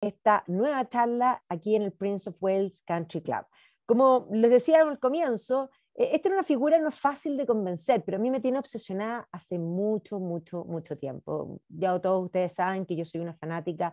esta nueva charla aquí en el Prince of Wales Country Club. Como les decía al comienzo, e-, esta es una figura no fácil de convencer, pero a mí me tiene obsesionada hace mucho, mucho, mucho tiempo. Ya todos ustedes saben que yo soy una fanática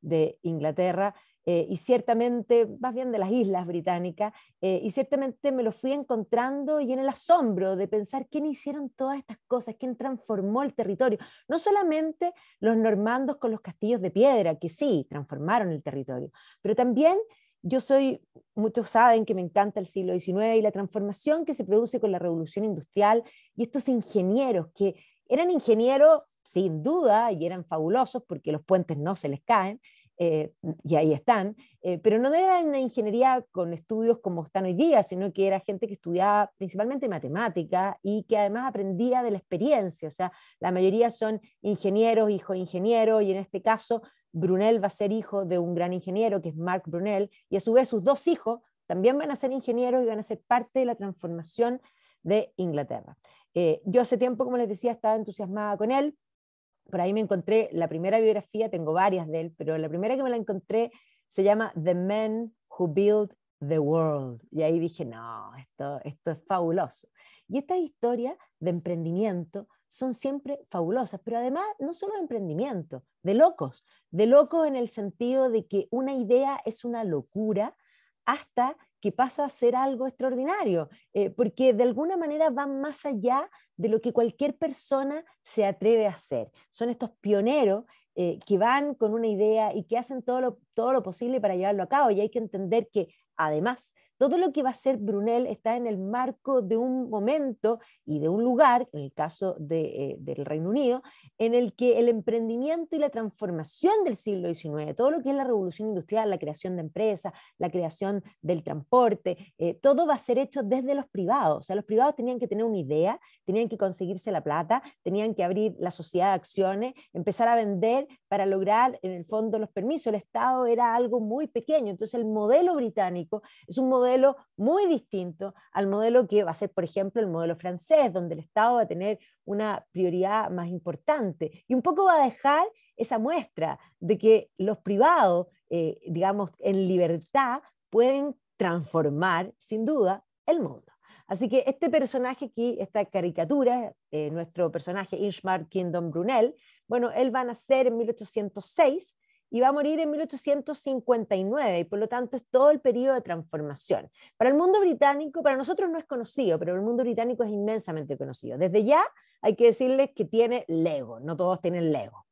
de Inglaterra eh, y ciertamente, más bien de las islas británicas, eh, y ciertamente me lo fui encontrando y en el asombro de pensar quién hicieron todas estas cosas, quién transformó el territorio. No solamente los normandos con los castillos de piedra, que sí, transformaron el territorio, pero también yo soy, muchos saben que me encanta el siglo XIX y la transformación que se produce con la revolución industrial y estos ingenieros que eran ingenieros sin duda, y eran fabulosos porque los puentes no se les caen, eh, y ahí están, eh, pero no era una ingeniería con estudios como están hoy día, sino que era gente que estudiaba principalmente matemática y que además aprendía de la experiencia, o sea, la mayoría son ingenieros, hijo de ingeniero, y en este caso Brunel va a ser hijo de un gran ingeniero que es Mark Brunel, y a su vez sus dos hijos también van a ser ingenieros y van a ser parte de la transformación de Inglaterra. Eh, yo hace tiempo, como les decía, estaba entusiasmada con él, por ahí me encontré la primera biografía, tengo varias de él, pero la primera que me la encontré se llama The Men Who Built the World. Y ahí dije, no, esto, esto es fabuloso. Y estas historias de emprendimiento son siempre fabulosas, pero además no solo de emprendimiento, de locos, de locos en el sentido de que una idea es una locura hasta que pasa a ser algo extraordinario, eh, porque de alguna manera van más allá de lo que cualquier persona se atreve a hacer. Son estos pioneros eh, que van con una idea y que hacen todo lo, todo lo posible para llevarlo a cabo. Y hay que entender que además todo lo que va a ser Brunel está en el marco de un momento y de un lugar, en el caso eh, del Reino Unido, en el que el emprendimiento y la transformación del siglo XIX, todo lo que es la revolución industrial, la creación de empresas, la creación del transporte, eh, todo va a ser hecho desde los privados. O sea, los privados tenían que tener una idea, tenían que conseguirse la plata, tenían que abrir la sociedad de acciones, empezar a vender para lograr, en el fondo, los permisos. El Estado era algo muy pequeño. Entonces, el modelo británico es un modelo muy distinto al modelo que va a ser, por ejemplo, el modelo francés, donde el Estado va a tener una prioridad más importante. Y un poco va a dejar esa muestra de que los privados, eh, digamos, en libertad, pueden transformar, sin duda, el mundo. Así que este personaje aquí, esta caricatura, eh, nuestro personaje Inchmar Kingdom Brunel, bueno, él va a nacer en 1806 y va a morir en 1859 y por lo tanto es todo el periodo de transformación. Para el mundo británico, para nosotros no es conocido, pero el mundo británico es inmensamente conocido. Desde ya hay que decirles que tiene Lego, no todos tienen Lego.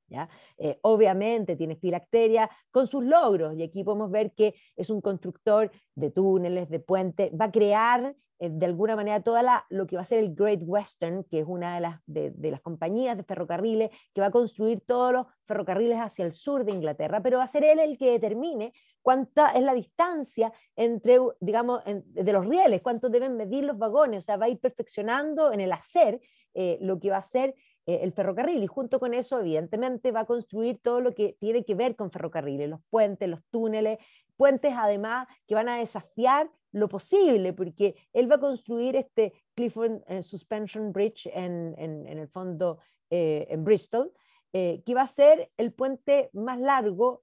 Eh, obviamente tiene filacteria con sus logros y aquí podemos ver que es un constructor de túneles, de puentes, va a crear eh, de alguna manera toda lo que va a ser el Great Western, que es una de las, de, las compañías de ferrocarriles que va a construir todos los ferrocarriles hacia el sur de Inglaterra, pero va a ser él el que determine cuánta es la distancia entre, digamos, de los rieles, cuánto deben medir los vagones, o sea, va a ir perfeccionando en el hacer eh, lo que va a ser eh, el ferrocarril y junto con eso, evidentemente, va a construir todo lo que tiene que ver con ferrocarriles, los puentes, los túneles, puentes además que van a desafiar lo posible, porque él va a construir este Clifford eh, Suspension Bridge en, el fondo eh, en Bristol, que va a ser el puente más largo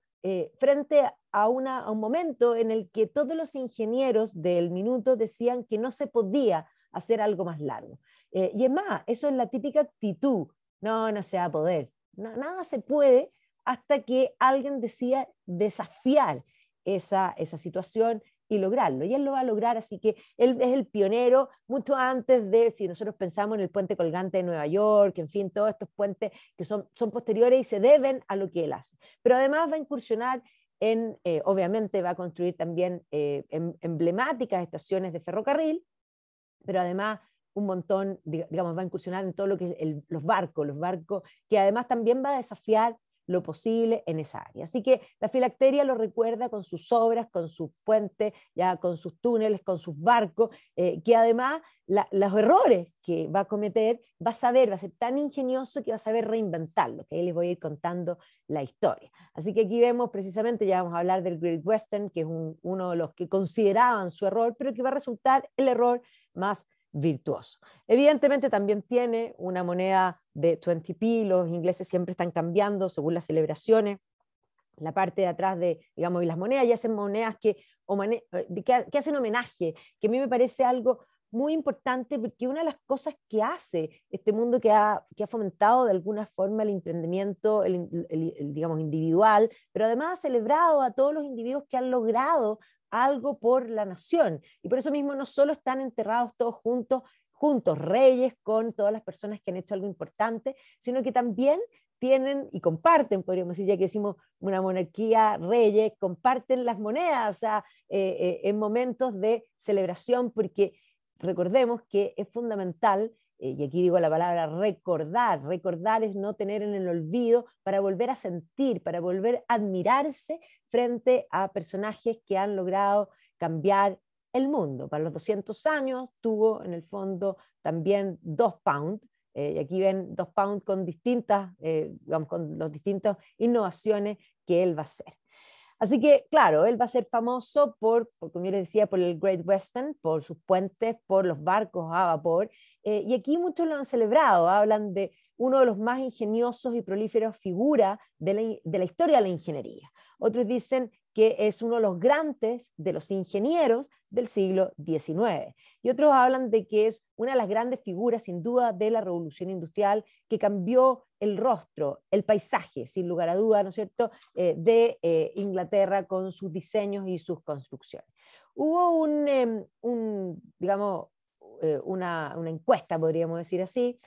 frente a un momento en el que todos los ingenieros del minuto decían que no se podía hacer algo más largo. Eh, y es más, eso es la típica actitud, no, no se va a poder, nada se puede hasta que alguien decida desafiar esa, situación y lograrlo. Y él lo va a lograr, así que él es el pionero mucho antes de, si nosotros pensamos en el puente colgante de Nueva York, en fin, todos estos puentes que son, posteriores y se deben a lo que él hace. Pero además va a incursionar en, eh, obviamente va a construir también eh, em, emblemáticas estaciones de ferrocarril, pero además un montón, digamos, va a incursionar en todo lo que es los barcos, los barcos, que además también va a desafiar lo posible en esa área. Así que la filacteria lo recuerda con sus obras, con sus puentes, ya con sus túneles, con sus barcos, eh, que además los errores que va a cometer va a saber, va a ser tan ingenioso que va a saber reinventarlo, que ahí les voy a ir contando la historia. Así que aquí vemos precisamente, ya vamos a hablar del Great Western, que es uno de los que consideraban su error, pero que va a resultar el error más virtuoso. Evidentemente también tiene una moneda de 20p, los ingleses siempre están cambiando según las celebraciones, la parte de atrás de, digamos, y las monedas, y hacen monedas eh, que, que hacen homenaje, que a mí me parece algo muy importante porque una de las cosas que hace este mundo que ha, fomentado de alguna forma el emprendimiento, digamos, individual, pero además ha celebrado a todos los individuos que han logrado algo por la nación. Y por eso mismo no solo están enterrados todos juntos, juntos, reyes con todas las personas que han hecho algo importante, sino que también tienen y comparten, podríamos decir, ya que hicimos una monarquía reyes, comparten las monedas, eh, eh, en momentos de celebración, porque recordemos que es fundamental eh, y aquí digo la palabra recordar, recordar es no tener en el olvido para volver a sentir, para volver a admirarse frente a personajes que han logrado cambiar el mundo. Para los 200 años tuvo en el fondo también dos pounds, eh, y aquí ven dos pounds con distintas, eh, con las distintas innovaciones que él va a hacer. Así que, claro, él va a ser famoso por, como yo les decía, por el Great Western, por sus puentes, por los barcos a vapor. Eh, y aquí muchos lo han celebrado, ¿ah? hablan de uno de los más ingeniosos y prolíferos figuras de la historia de la ingeniería. Otros dicen que es uno de los grandes de los ingenieros del siglo XIX. Y otros hablan de que es una de las grandes figuras, sin duda, de la revolución industrial que cambió el rostro, el paisaje, sin lugar a duda, ¿no es cierto?, eh, de eh, Inglaterra con sus diseños y sus construcciones. Hubo em, eh, una, una, encuesta, podríamos decir así,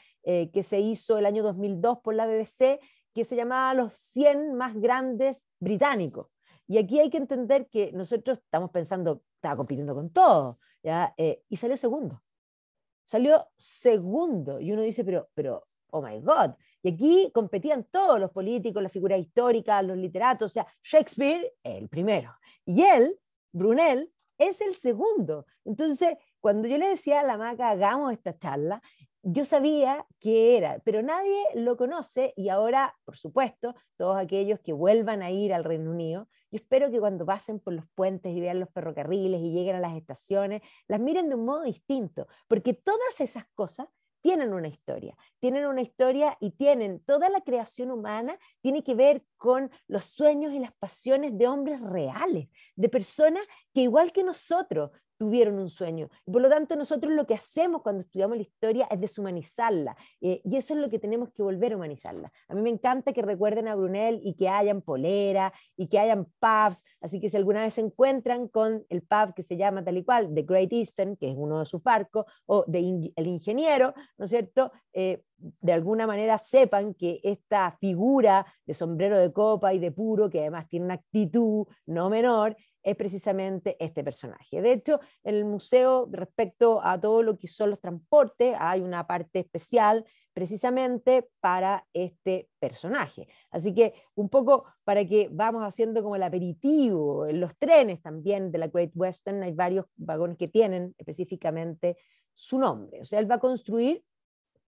que se hizo el año 2002 por la BBC, que se llamaba Los 100 más grandes británicos y aquí hay que entender que nosotros estamos pensando, estaba compitiendo con todo, ¿ya? Eh, y salió segundo. Salió segundo. Y uno dice, pero, pero, oh my God. Y aquí competían todos los políticos, las figuras históricas, los literatos, o sea, Shakespeare, el primero. Y él, Brunel, es el segundo. Entonces, cuando yo le decía a la maca, hagamos esta charla, yo sabía que era, pero nadie lo conoce y ahora, por supuesto, todos aquellos que vuelvan a ir al Reino Unido, yo espero que cuando pasen por los puentes y vean los ferrocarriles y lleguen a las estaciones, las miren de un modo distinto, porque todas esas cosas tienen una historia, tienen una historia y tienen toda la creación humana tiene que ver con los sueños y las pasiones de hombres reales, de personas que igual que nosotros tuvieron un sueño. Y por lo tanto, nosotros lo que hacemos cuando estudiamos la historia es deshumanizarla. Eh, y eso es lo que tenemos que volver a humanizarla. A mí me encanta que recuerden a Brunel y que hayan polera y que hayan pubs. Así que si alguna vez se encuentran con el pub que se llama tal y cual, The Great Eastern, que es uno de sus barcos, o El Ingeniero, ¿no es cierto? Eh, de alguna manera sepan que esta figura de sombrero de copa y de puro, que además tiene una actitud no menor, es precisamente este personaje. De hecho, en el museo, respecto a todo lo que son los transportes, hay una parte especial precisamente para este personaje. Así que un poco para que vamos haciendo como el aperitivo, en los trenes también de la Great Western, hay varios vagones que tienen específicamente su nombre. O sea, él va a construir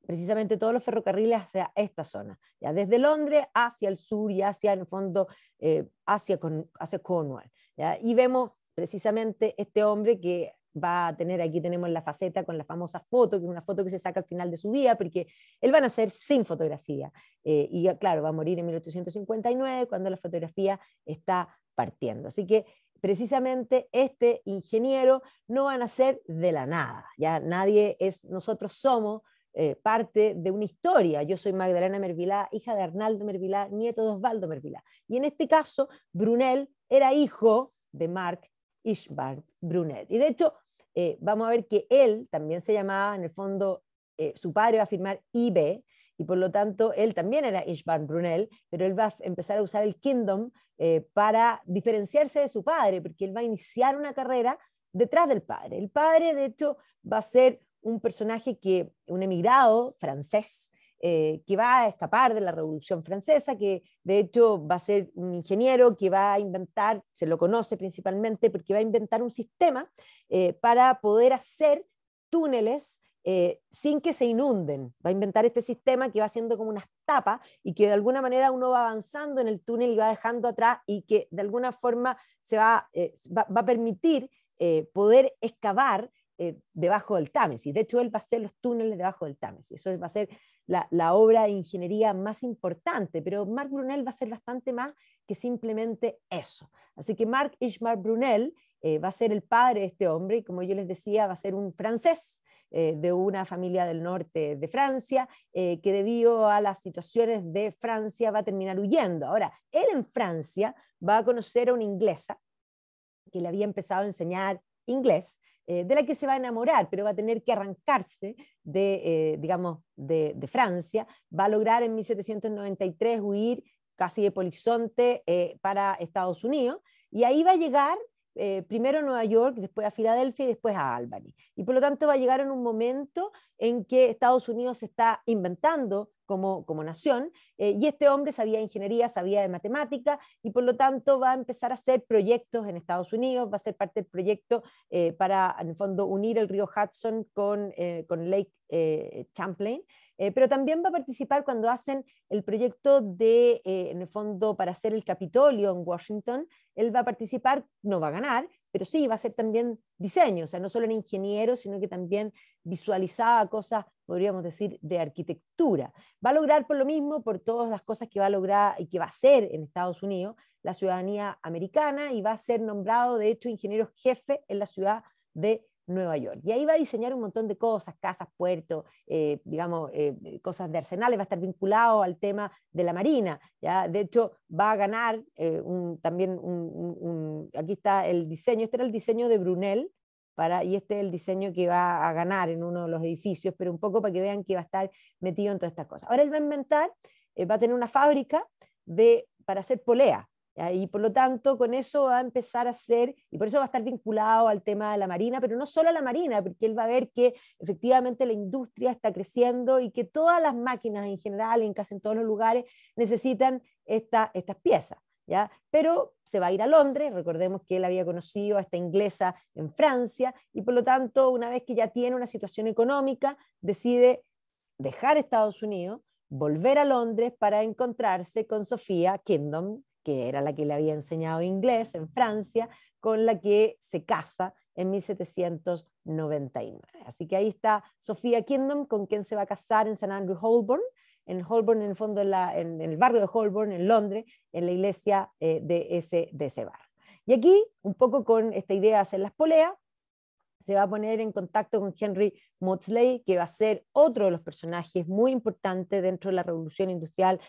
precisamente todos los ferrocarriles hacia esta zona, ya desde Londres hacia el sur y hacia, en el fondo, eh, hacia, con, hacia Cornwall. Y vemos precisamente este hombre que va a tener, aquí tenemos la faceta con la famosa foto, que es una foto que se saca al final de su vida, porque él va a nacer sin fotografía. Eh, y claro, va a morir en 1859 cuando la fotografía está partiendo. Así que precisamente este ingeniero no va a nacer de la nada. Ya nadie es, nosotros somos eh, parte de una historia. Yo soy Magdalena Mervilá, hija de Arnaldo Mervilá, nieto de Osvaldo Mervilá. Y en este caso, Brunel era hijo de Marc Ishbard Brunel. Y de hecho, eh, vamos a ver que él también se llamaba, en el fondo, eh, su padre va a firmar IB, y por lo tanto él también era Ishbard Brunel, pero él va a empezar a usar el Kingdom eh, para diferenciarse de su padre, porque él va a iniciar una carrera detrás del padre. El padre, de hecho, va a ser un personaje que, un emigrado francés, eh, que va a escapar de la Revolución Francesa, que de hecho va a ser un ingeniero que va a inventar, se lo conoce principalmente porque va a inventar un sistema eh, para poder hacer túneles eh, sin que se inunden. Va a inventar este sistema que va haciendo como unas tapas y que de alguna manera uno va avanzando en el túnel y va dejando atrás y que de alguna forma se va, va, a permitir poder excavar debajo del Támesis. De hecho, él va a hacer los túneles debajo del Támesis. Eso va a ser la, obra de ingeniería más importante, pero Marc Brunel va a ser bastante más que simplemente eso. Así que Marc Ishmar Brunel eh, va a ser el padre de este hombre y como yo les decía, va a ser un francés eh, de una familia del norte de Francia, eh, que debido a las situaciones de Francia va a terminar huyendo. Ahora, él en Francia va a conocer a una inglesa que le había empezado a enseñar inglés eh, de la que se va a enamorar, pero va a tener que arrancarse de, eh, digamos, de, Francia, va a lograr en 1793 huir casi de Polizonte eh, para Estados Unidos, y ahí va a llegar primero a Nueva York, después a Filadelfia y después a Albany. Y por lo tanto va a llegar en un momento en que Estados Unidos se está inventando como, nación, eh, y este hombre sabía ingeniería, sabía de matemática, y por lo tanto va a empezar a hacer proyectos en Estados Unidos, va a ser parte del proyecto eh, para, en el fondo, unir el río Hudson con, eh, con Lake Champlain, pero también va a participar cuando hacen el proyecto de, en el fondo, para hacer el Capitolio en Washington, él va a participar, no va a ganar, pero sí, va a ser también diseño, o sea, no solo en ingeniero, sino que también visualizaba cosas, podríamos decir, de arquitectura. Va a lograr por lo mismo, por todas las cosas que va a lograr y que va a ser en Estados Unidos, la ciudadanía americana y va a ser nombrado, de hecho, ingeniero jefe en la ciudad de Nueva York. Y ahí va a diseñar un montón de cosas, casas, puertos, eh, digamos, eh, eh, cosas de arsenales, va a estar vinculado al tema de la Marina. ¿ya? De hecho, va a ganar también un, Aquí está el diseño, este era el diseño de Brunel, para, y este es el diseño que va a ganar en uno de los edificios, pero un poco para que vean que va a estar metido en todas estas cosas. Ahora él va a inventar, va a tener una fábrica de, para hacer polea. Y por lo tanto, con eso va a empezar a ser, y por eso va a estar vinculado al tema de la marina, pero no solo a la marina, porque él va a ver que efectivamente la industria está creciendo y que todas las máquinas en general, en casi en todos los lugares, necesitan esta, estas piezas. ¿Ya? Pero se va a ir a Londres, recordemos que él había conocido a esta inglesa en Francia, y por lo tanto, una vez que ya tiene una situación económica, decide dejar Estados Unidos, volver a Londres para encontrarse con Sofía Kingdom, que era la que le había enseñado inglés en Francia, con la que se casa en 1799. Así que ahí está Sofía Kingdom, con quien se va a casar en San Andrew Holborn, en Holborn, en el fondo, el barrio de Holborn, en Londres, en la iglesia eh, de, ese, de ese barrio. Y aquí, un poco con esta idea de hacer las poleas, se va a poner en contacto con Henry motsley que va a ser otro de los personajes muy importantes dentro de la revolución industrial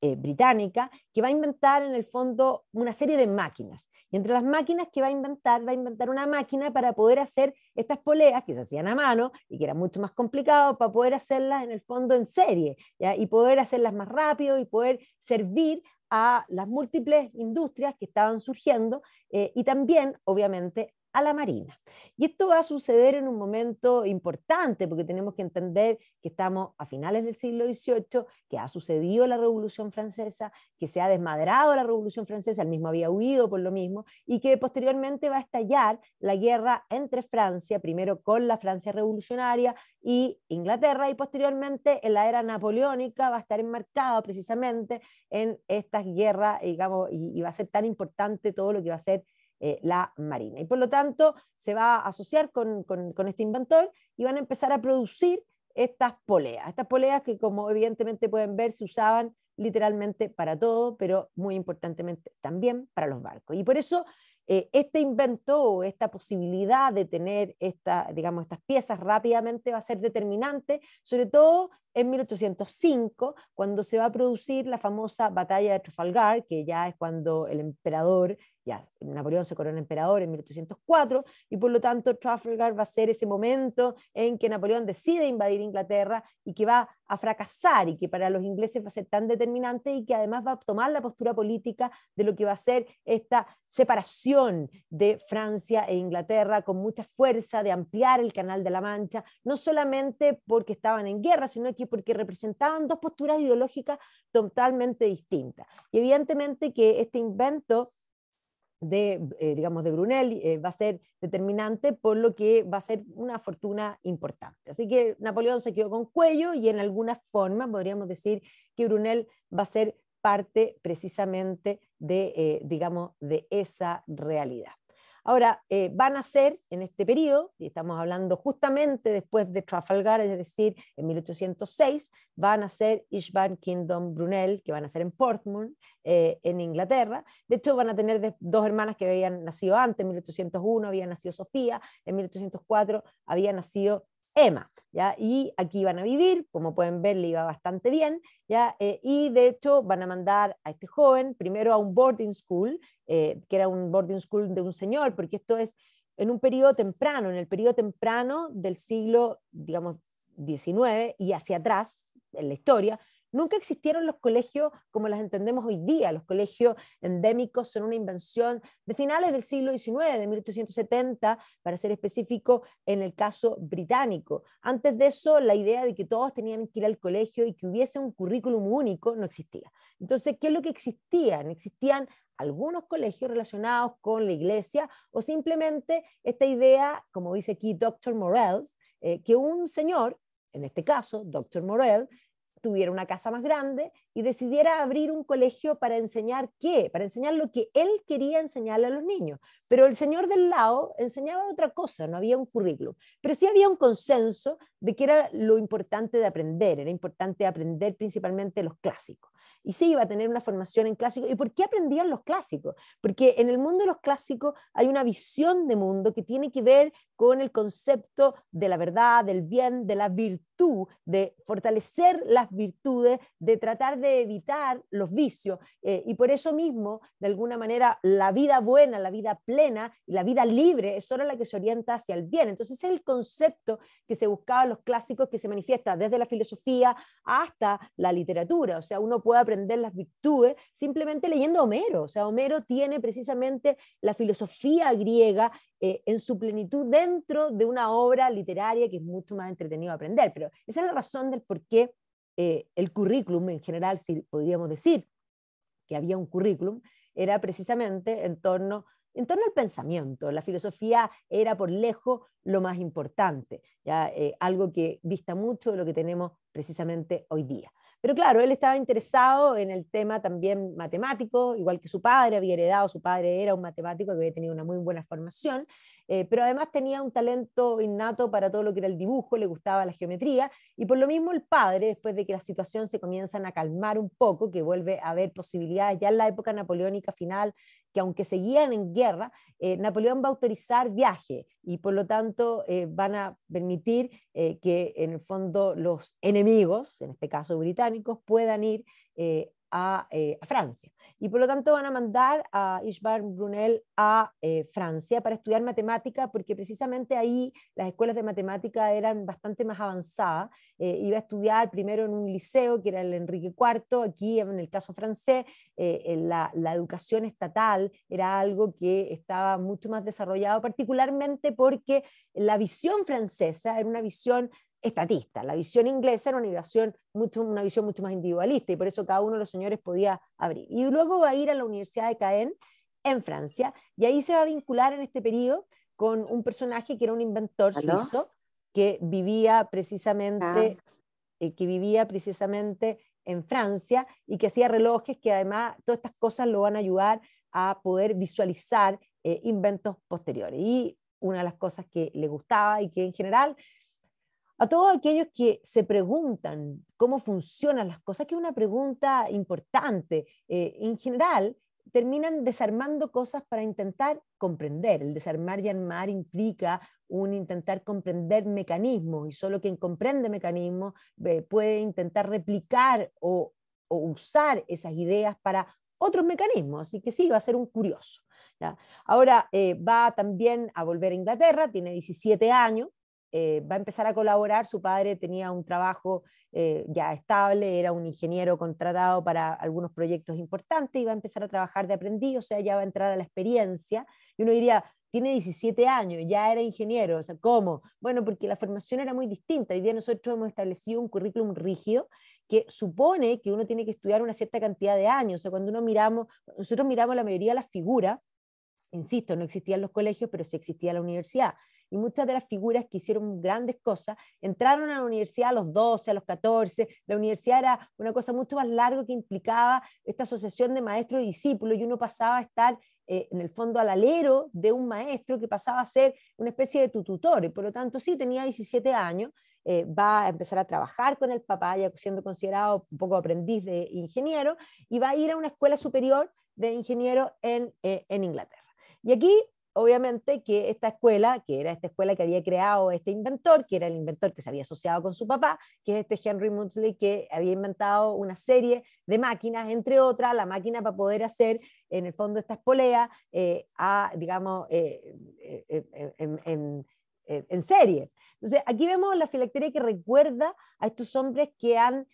eh, británica que va a inventar en el fondo una serie de máquinas. Y entre las máquinas que va a inventar, va a inventar una máquina para poder hacer estas poleas que se hacían a mano y que era mucho más complicado, para poder hacerlas en el fondo en serie y poder hacerlas más rápido y poder servir a las múltiples industrias que estaban surgiendo eh, y también, obviamente, la Marina. Y esto va a suceder en un momento importante, porque tenemos que entender que estamos a finales del siglo XVIII, que ha sucedido la Revolución Francesa, que se ha desmadrado la Revolución Francesa, el mismo había huido por lo mismo, y que posteriormente va a estallar la guerra entre Francia, primero con la Francia revolucionaria y Inglaterra, y posteriormente en la era napoleónica va a estar enmarcado precisamente en estas guerras, eh, digamos, y, y va a ser tan importante todo lo que va a ser eh, la marina. Y por lo tanto, se va a asociar con, este inventor y van a empezar a producir estas poleas. Estas poleas que, como evidentemente pueden ver, se usaban literalmente para todo, pero muy importantemente también para los barcos. Y por eso eh, este invento o esta posibilidad de tener esta, digamos, estas piezas rápidamente va a ser determinante, sobre todo en 1805, cuando se va a producir la famosa batalla de Trafalgar, que ya es cuando el emperador Napoleón se corona emperador en 1804 y por lo tanto Trafalgar va a ser ese momento en que Napoleón decide invadir Inglaterra y que va a fracasar y que para los ingleses va a ser tan determinante y que además va a tomar la postura política de lo que va a ser esta separación de Francia e Inglaterra con mucha fuerza de ampliar el Canal de la Mancha, no solamente porque estaban en guerra, sino que porque representaban dos posturas ideológicas totalmente distintas. Y evidentemente que este invento de, eh, digamos, de Brunel eh, va a ser determinante, por lo que va a ser una fortuna importante. Así que Napoleón se quedó con cuello y en alguna forma podríamos decir que Brunel va a ser parte precisamente de, eh, digamos, de esa realidad. Ahora, eh, van a ser en este periodo, y estamos hablando justamente después de Trafalgar, es decir, en 1806, van a ser Ishban Kingdom Brunel, que van a ser en Portsmouth, eh, en Inglaterra. De hecho, van a tener dos hermanas que habían nacido antes, en 1801 había nacido Sofía, en 1804 había nacido ¿Ya? Y aquí van a vivir, como pueden ver, le iba bastante bien, ¿ya? Eh, y de hecho van a mandar a este joven primero a un boarding school, eh, que era un boarding school de un señor, porque esto es en un periodo temprano, en el periodo temprano del siglo, digamos, XIX y hacia atrás en la historia, Nunca existieron los colegios como los entendemos hoy día. Los colegios endémicos son una invención de finales del siglo XIX, de 1870, para ser específico, en el caso británico. Antes de eso, la idea de que todos tenían que ir al colegio y que hubiese un currículum único no existía. Entonces, ¿qué es lo que existía? Existían algunos colegios relacionados con la iglesia o simplemente esta idea, como dice aquí Dr. Morell, eh, que un señor en este caso, Dr. Morel, tuviera una casa más grande y decidiera abrir un colegio para enseñar qué, para enseñar lo que él quería enseñarle a los niños. Pero el señor del lado enseñaba otra cosa, no había un currículum, pero sí había un consenso de que era lo importante de aprender, era importante aprender principalmente los clásicos. Y sí, iba a tener una formación en clásicos. ¿Y por qué aprendían los clásicos? Porque en el mundo de los clásicos hay una visión de mundo que tiene que ver con el concepto de la verdad, del bien, de la virtud, de fortalecer las virtudes, de tratar de evitar los vicios. Eh, y por eso mismo, de alguna manera, la vida buena, la vida plena y la vida libre es solo la que se orienta hacia el bien. Entonces, es el concepto que se buscaba en los clásicos que se manifiesta desde la filosofía hasta la literatura. O sea, uno puede aprender las virtudes simplemente leyendo Homero. O sea, Homero tiene precisamente la filosofía griega eh, en su plenitud dentro de una obra literaria que es mucho más entretenido aprender. Pero esa es la razón del por qué eh, el currículum en general, si podríamos decir que había un currículum, era precisamente en torno, al pensamiento. La filosofía era por lejos lo más importante, eh, algo que dista mucho de lo que tenemos precisamente hoy día. Pero claro, él estaba interesado en el tema también matemático, igual que su padre, había heredado, su padre era un matemático que había tenido una muy buena formación, eh, pero además tenía un talento innato para todo lo que era el dibujo, le gustaba la geometría, y por lo mismo el padre, después de que la situación se comienzan a calmar un poco, que vuelve a haber posibilidades ya en la época napoleónica final, que aunque seguían en guerra, eh, Napoleón va a autorizar viaje y por lo tanto eh, van a permitir que en el fondo los enemigos, en este caso británicos, puedan ir eh, a, Francia. Y por lo tanto van a mandar a Ishbar Brunel a eh, Francia para estudiar matemática, porque precisamente ahí las escuelas de matemática eran bastante más avanzadas. Eh, iba a estudiar primero en un liceo, que era el Enrique IV, aquí en el caso francés, la, la, educación estatal era algo que estaba mucho más desarrollado, particularmente porque la visión francesa era una visión estatista. La visión inglesa era una visión, mucho, una visión mucho más individualista y por eso cada uno de los señores podía abrir. Y luego va a ir a la Universidad de Caen en Francia y ahí se va a vincular en este periodo con un personaje que era un inventor que vivía precisamente ah. eh, que vivía precisamente en Francia y que hacía relojes que además todas estas cosas lo van a ayudar a poder visualizar eh, inventos posteriores. Y una de las cosas que le gustaba y que en general a todos aquellos que se preguntan cómo funcionan las cosas, que es una pregunta importante. Eh, en general, terminan desarmando cosas para intentar comprender. El desarmar y armar implica un intentar comprender mecanismos y solo quien comprende mecanismos eh, puede intentar replicar o, usar esas ideas para otros mecanismos. Así que sí, va a ser un curioso. ¿Ya? Ahora eh, va también a volver a Inglaterra, tiene 17 años, eh, va a empezar a colaborar. Su padre tenía un trabajo eh, ya estable, era un ingeniero contratado para algunos proyectos importantes y va a empezar a trabajar de aprendiz, o sea, ya va a entrar a la experiencia. Y uno diría, tiene 17 años, ya era ingeniero, o sea, ¿cómo? Bueno, porque la formación era muy distinta. Hoy día nosotros hemos establecido un currículum rígido que supone que uno tiene que estudiar una cierta cantidad de años. O sea, cuando uno miramos, nosotros miramos la mayoría de las figuras, insisto, no existían los colegios, pero sí existía la universidad y muchas de las figuras que hicieron grandes cosas entraron a la universidad a los 12, a los 14. La universidad era una cosa mucho más larga que implicaba esta asociación de maestro y discípulos y uno pasaba a estar eh, en el fondo al alero de un maestro que pasaba a ser una especie de tutor y por lo tanto sí tenía 17 años. Eh, va a empezar a trabajar con el papá, ya siendo considerado un poco aprendiz de ingeniero, y va a ir a una escuela superior de ingeniero en, eh, en Inglaterra. Y aquí obviamente que esta escuela, que era esta escuela que había creado este inventor, que era el inventor que se había asociado con su papá, que es este Henry Muntzley que había inventado una serie de máquinas, entre otras, la máquina para poder hacer, en el fondo, esta espolea eh, digamos, eh, eh, en, en, serie. Entonces, aquí vemos la filacteria que recuerda a estos hombres que han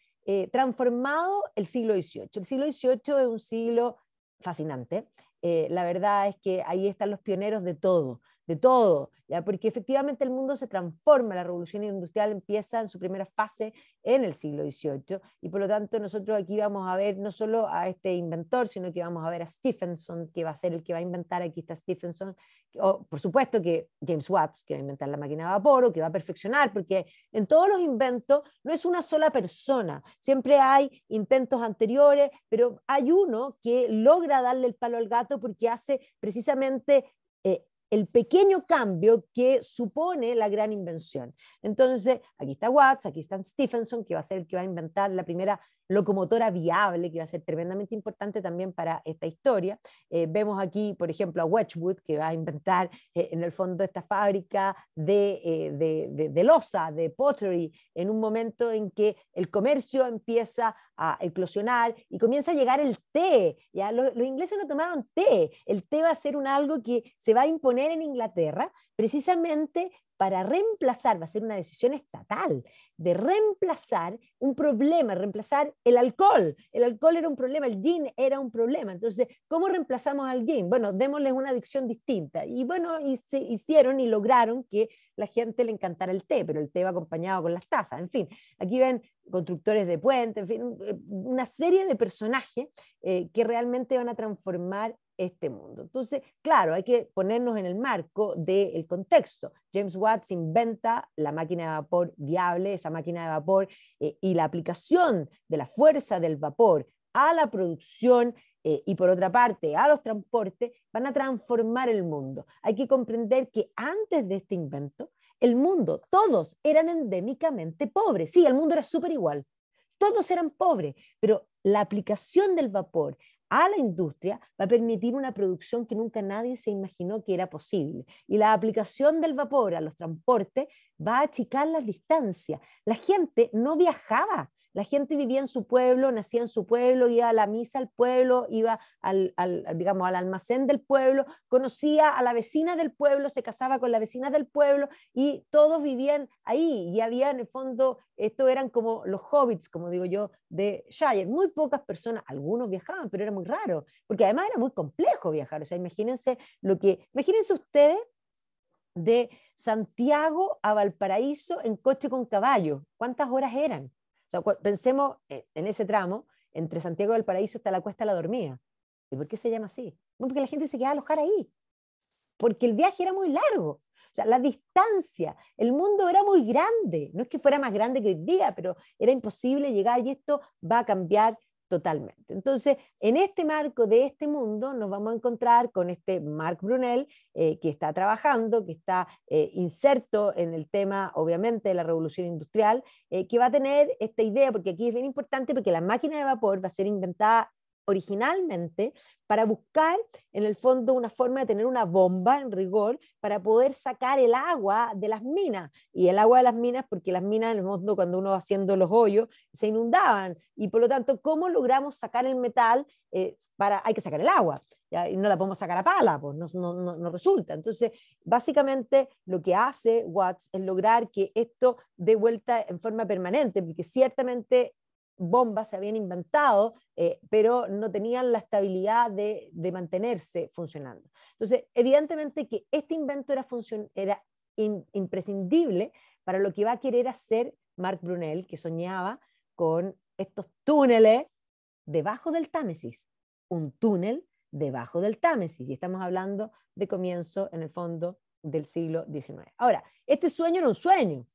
transformado el siglo XVIII. El siglo XVIII es un siglo fascinante, eh, la verdad es que ahí están los pioneros de todo de todo, ¿ya? porque efectivamente el mundo se transforma, la revolución industrial empieza en su primera fase en el siglo XVIII y por lo tanto nosotros aquí vamos a ver no solo a este inventor, sino que vamos a ver a Stephenson, que va a ser el que va a inventar, aquí está Stephenson, o, por supuesto que James Watts, que va a inventar la máquina de vapor o que va a perfeccionar, porque en todos los inventos no es una sola persona, siempre hay intentos anteriores, pero hay uno que logra darle el palo al gato porque hace precisamente eh, el pequeño cambio que supone la gran invención. Entonces, aquí está Watts, aquí está Stephenson, que va a ser el que va a inventar la primera locomotora viable, que va a ser tremendamente importante también para esta historia. Eh, vemos aquí, por ejemplo, a Wedgwood, que va a inventar eh, en el fondo esta fábrica eh, de, de, de, losa, de pottery, en un momento en que el comercio empieza a eclosionar y comienza a llegar el té. ¿ya? Los, ingleses no tomaban té, el té va a ser un algo que se va a imponer en Inglaterra precisamente para reemplazar, va a ser una decisión estatal, de reemplazar un problema, reemplazar el alcohol. El alcohol era un problema, el gin era un problema. Entonces, ¿cómo reemplazamos al gin? Bueno, démosles una adicción distinta. Y bueno, y se hicieron y lograron que la gente le encantará el té, pero el té va acompañado con las tazas. En fin, aquí ven constructores de puentes, en fin, eh, una serie de personajes eh, que realmente van a transformar este mundo. Entonces, claro, hay que ponernos en el marco del contexto. James Watts inventa la máquina de vapor viable, esa máquina de vapor eh, y la aplicación de la fuerza del vapor a la producción eh, y por otra parte a los transportes, van a transformar el mundo. Hay que comprender que antes de este invento, el mundo, todos eran endémicamente pobres. Sí, el mundo era súper igual. Todos eran pobres, pero la aplicación del vapor a la industria va a permitir una producción que nunca nadie se imaginó que era posible. Y la aplicación del vapor a los transportes va a achicar las distancias. La gente no viajaba la gente vivía en su pueblo, nacía en su pueblo, iba a la misa al pueblo, iba al, digamos, al almacén del pueblo, conocía a la vecina del pueblo, se casaba con la vecina del pueblo y todos vivían ahí. Y había en el fondo, esto eran como los hobbits, como digo yo, de Shire. Muy pocas personas, algunos viajaban, pero era muy raro, porque además era muy complejo viajar. O sea, imagínense lo que, imagínense ustedes de Santiago a Valparaíso en coche con caballo. ¿Cuántas horas eran? pensemos eh, en ese tramo, entre Santiago del Paraíso hasta la Cuesta de la dormía ¿Y por qué se llama así? porque la gente se quedaba a alojar ahí, porque el viaje era muy largo. O sea, la distancia, el mundo era muy grande, no es que fuera más grande que hoy día, pero era imposible llegar y esto va a cambiar Totalmente. Entonces, en este marco de este mundo nos vamos a encontrar con este Marc Brunel, eh, que está trabajando, que está eh, inserto en el tema, obviamente, de la revolución industrial, eh, que va a tener esta idea, porque aquí es bien importante, porque la máquina de vapor va a ser inventada originalmente para buscar, en el fondo, una forma de tener una bomba en rigor para poder sacar el agua de las minas. Y el agua de las minas, porque las minas, en el mundo cuando uno va haciendo los hoyos, se inundaban. Y por lo tanto, ¿cómo logramos sacar el metal? Eh, para, hay que sacar el agua. ¿ya? Y no la podemos sacar a pala, pues no, no, no resulta. Entonces, básicamente, lo que hace Watts es lograr que esto dé vuelta en forma permanente, porque ciertamente bombas se habían inventado, eh, pero no tenían la estabilidad de, mantenerse funcionando. Entonces, evidentemente que este invento era, era imprescindible para lo que iba a querer hacer Marc Brunel, que soñaba con estos túneles debajo del Támesis, un túnel debajo del Támesis, y estamos hablando de comienzo, en el fondo, del siglo XIX. Ahora, este sueño era un sueño,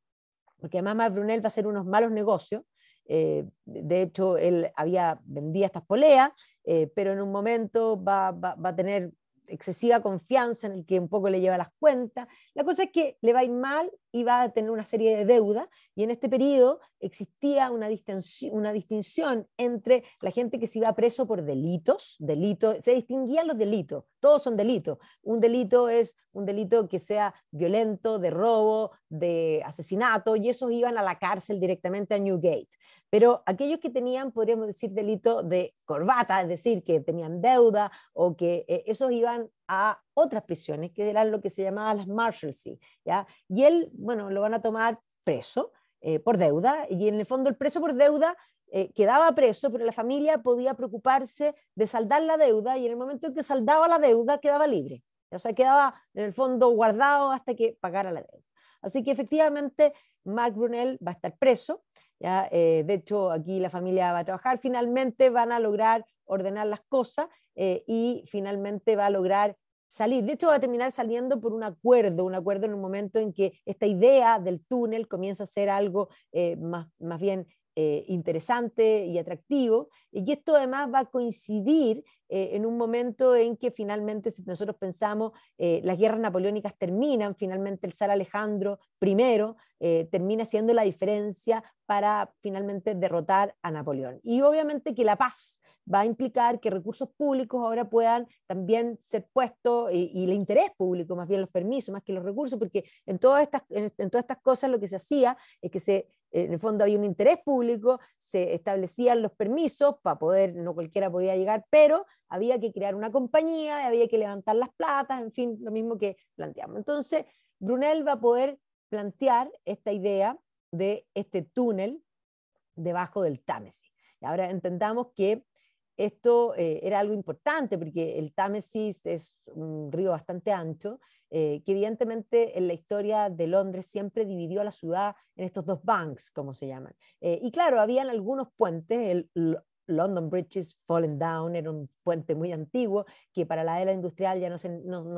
porque además Marc Brunel va a hacer unos malos negocios, eh, de hecho, él había, vendía estas poleas, eh, pero en un momento va, a tener excesiva confianza en el que un poco le lleva las cuentas. La cosa es que le va a ir mal y va a tener una serie de deudas y en este periodo existía una, distinción, entre la gente que se iba preso por delitos, delitos, se distinguían los delitos, todos son delitos. Un delito es un delito que sea violento, de robo, de asesinato y esos iban a la cárcel directamente a Newgate pero aquellos que tenían, podríamos decir, delito de corbata, es decir, que tenían deuda o que eh, esos iban a otras prisiones, que eran lo que se llamaba las Marshalsea, ¿ya? Y él, bueno, lo van a tomar preso eh, por deuda, y en el fondo el preso por deuda eh, quedaba preso, pero la familia podía preocuparse de saldar la deuda, y en el momento en que saldaba la deuda quedaba libre, o sea, quedaba en el fondo guardado hasta que pagara la deuda. Así que efectivamente Mark Brunel va a estar preso, eh, de hecho, aquí la familia va a trabajar, finalmente van a lograr ordenar las cosas eh, y finalmente va a lograr salir. De hecho, va a terminar saliendo por un acuerdo, un acuerdo en un momento en que esta idea del túnel comienza a ser algo eh, más, bien interesante y atractivo. Y esto además va a coincidir eh, en un momento en que finalmente, si nosotros pensamos, eh, las guerras napoleónicas terminan, finalmente el zar Alejandro I eh, termina siendo la diferencia para finalmente derrotar a Napoleón. Y obviamente que la paz va a implicar que recursos públicos ahora puedan también ser puestos y, el interés público, más bien los permisos, más que los recursos, porque en todas estas, en todas estas cosas lo que se hacía es que se en el fondo había un interés público, se establecían los permisos para poder, no cualquiera podía llegar, pero había que crear una compañía, había que levantar las platas, en fin, lo mismo que planteamos. Entonces, Brunel va a poder plantear esta idea de este túnel debajo del Támesis. Y ahora entendamos que esto eh, era algo importante porque el Támesis es un río bastante ancho, eh, que evidentemente en la historia de Londres siempre dividió a la ciudad en estos dos banks, como se llaman. Eh, y claro, habían algunos puentes, el London Bridges Fallen Down, era un puente muy antiguo que para la era industrial ya no, se,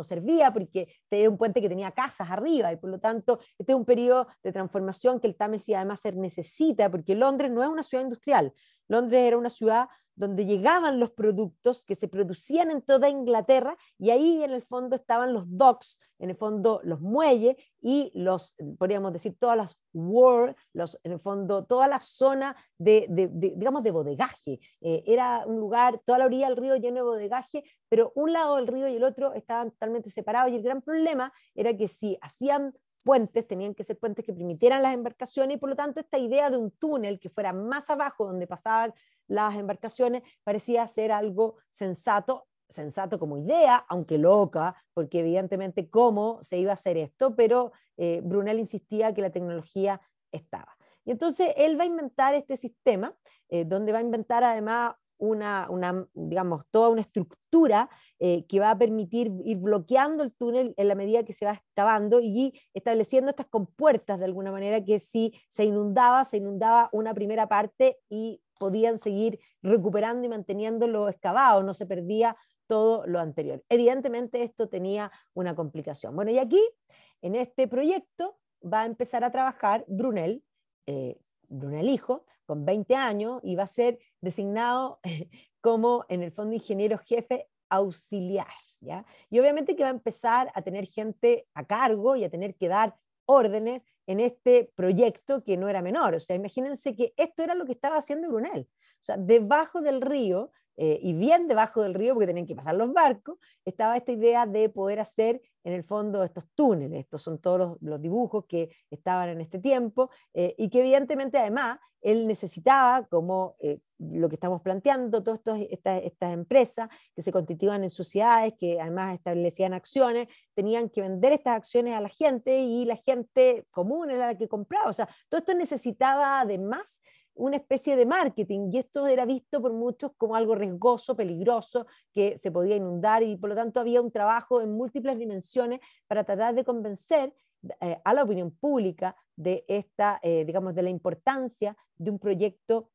servía porque era un puente que tenía casas arriba y por lo tanto este es un periodo de transformación que el y además se necesita porque Londres no es una ciudad industrial, Londres era una ciudad donde llegaban los productos que se producían en toda Inglaterra y ahí en el fondo estaban los docks, en el fondo los muelles y los, podríamos decir, todas las world, los, en el fondo toda la zona de, digamos, de bodegaje. Eh, era un lugar, toda la orilla del río lleno de bodegaje, pero un lado del río y el otro estaban totalmente separados y el gran problema era que si hacían puentes, tenían que ser puentes que permitieran las embarcaciones y por lo tanto esta idea de un túnel que fuera más abajo donde pasaban las embarcaciones, parecía ser algo sensato, sensato como idea, aunque loca, porque evidentemente cómo se iba a hacer esto, pero eh, Brunel insistía que la tecnología estaba. Y entonces él va a inventar este sistema, eh, donde va a inventar además una, digamos, toda una estructura eh, que va a permitir ir bloqueando el túnel en la medida que se va excavando y estableciendo estas compuertas de alguna manera que si se inundaba, se inundaba una primera parte y podían seguir recuperando y manteniendo lo excavado, no se perdía todo lo anterior. Evidentemente esto tenía una complicación. Bueno, y aquí, en este proyecto, va a empezar a trabajar Brunel, eh, Brunel hijo, con 20 años, y va a ser designado como, en el fondo, ingeniero jefe auxiliar. Y obviamente que va a empezar a tener gente a cargo y a tener que dar órdenes en este proyecto que no era menor. O sea, imagínense que esto era lo que estaba haciendo Brunel. O sea, debajo del río, eh, y bien debajo del río, porque tenían que pasar los barcos, estaba esta idea de poder hacer en el fondo estos túneles, estos son todos los, dibujos que estaban en este tiempo eh, y que evidentemente además él necesitaba, como eh, lo que estamos planteando, todas estas, estas empresas que se constituían en sociedades, que además establecían acciones, tenían que vender estas acciones a la gente y la gente común era la que compraba, o sea, todo esto necesitaba además una especie de marketing y esto era visto por muchos como algo riesgoso, peligroso, que se podía inundar y por lo tanto había un trabajo en múltiples dimensiones para tratar de convencer eh, a la opinión pública de esta, eh, digamos, de la importancia de un proyecto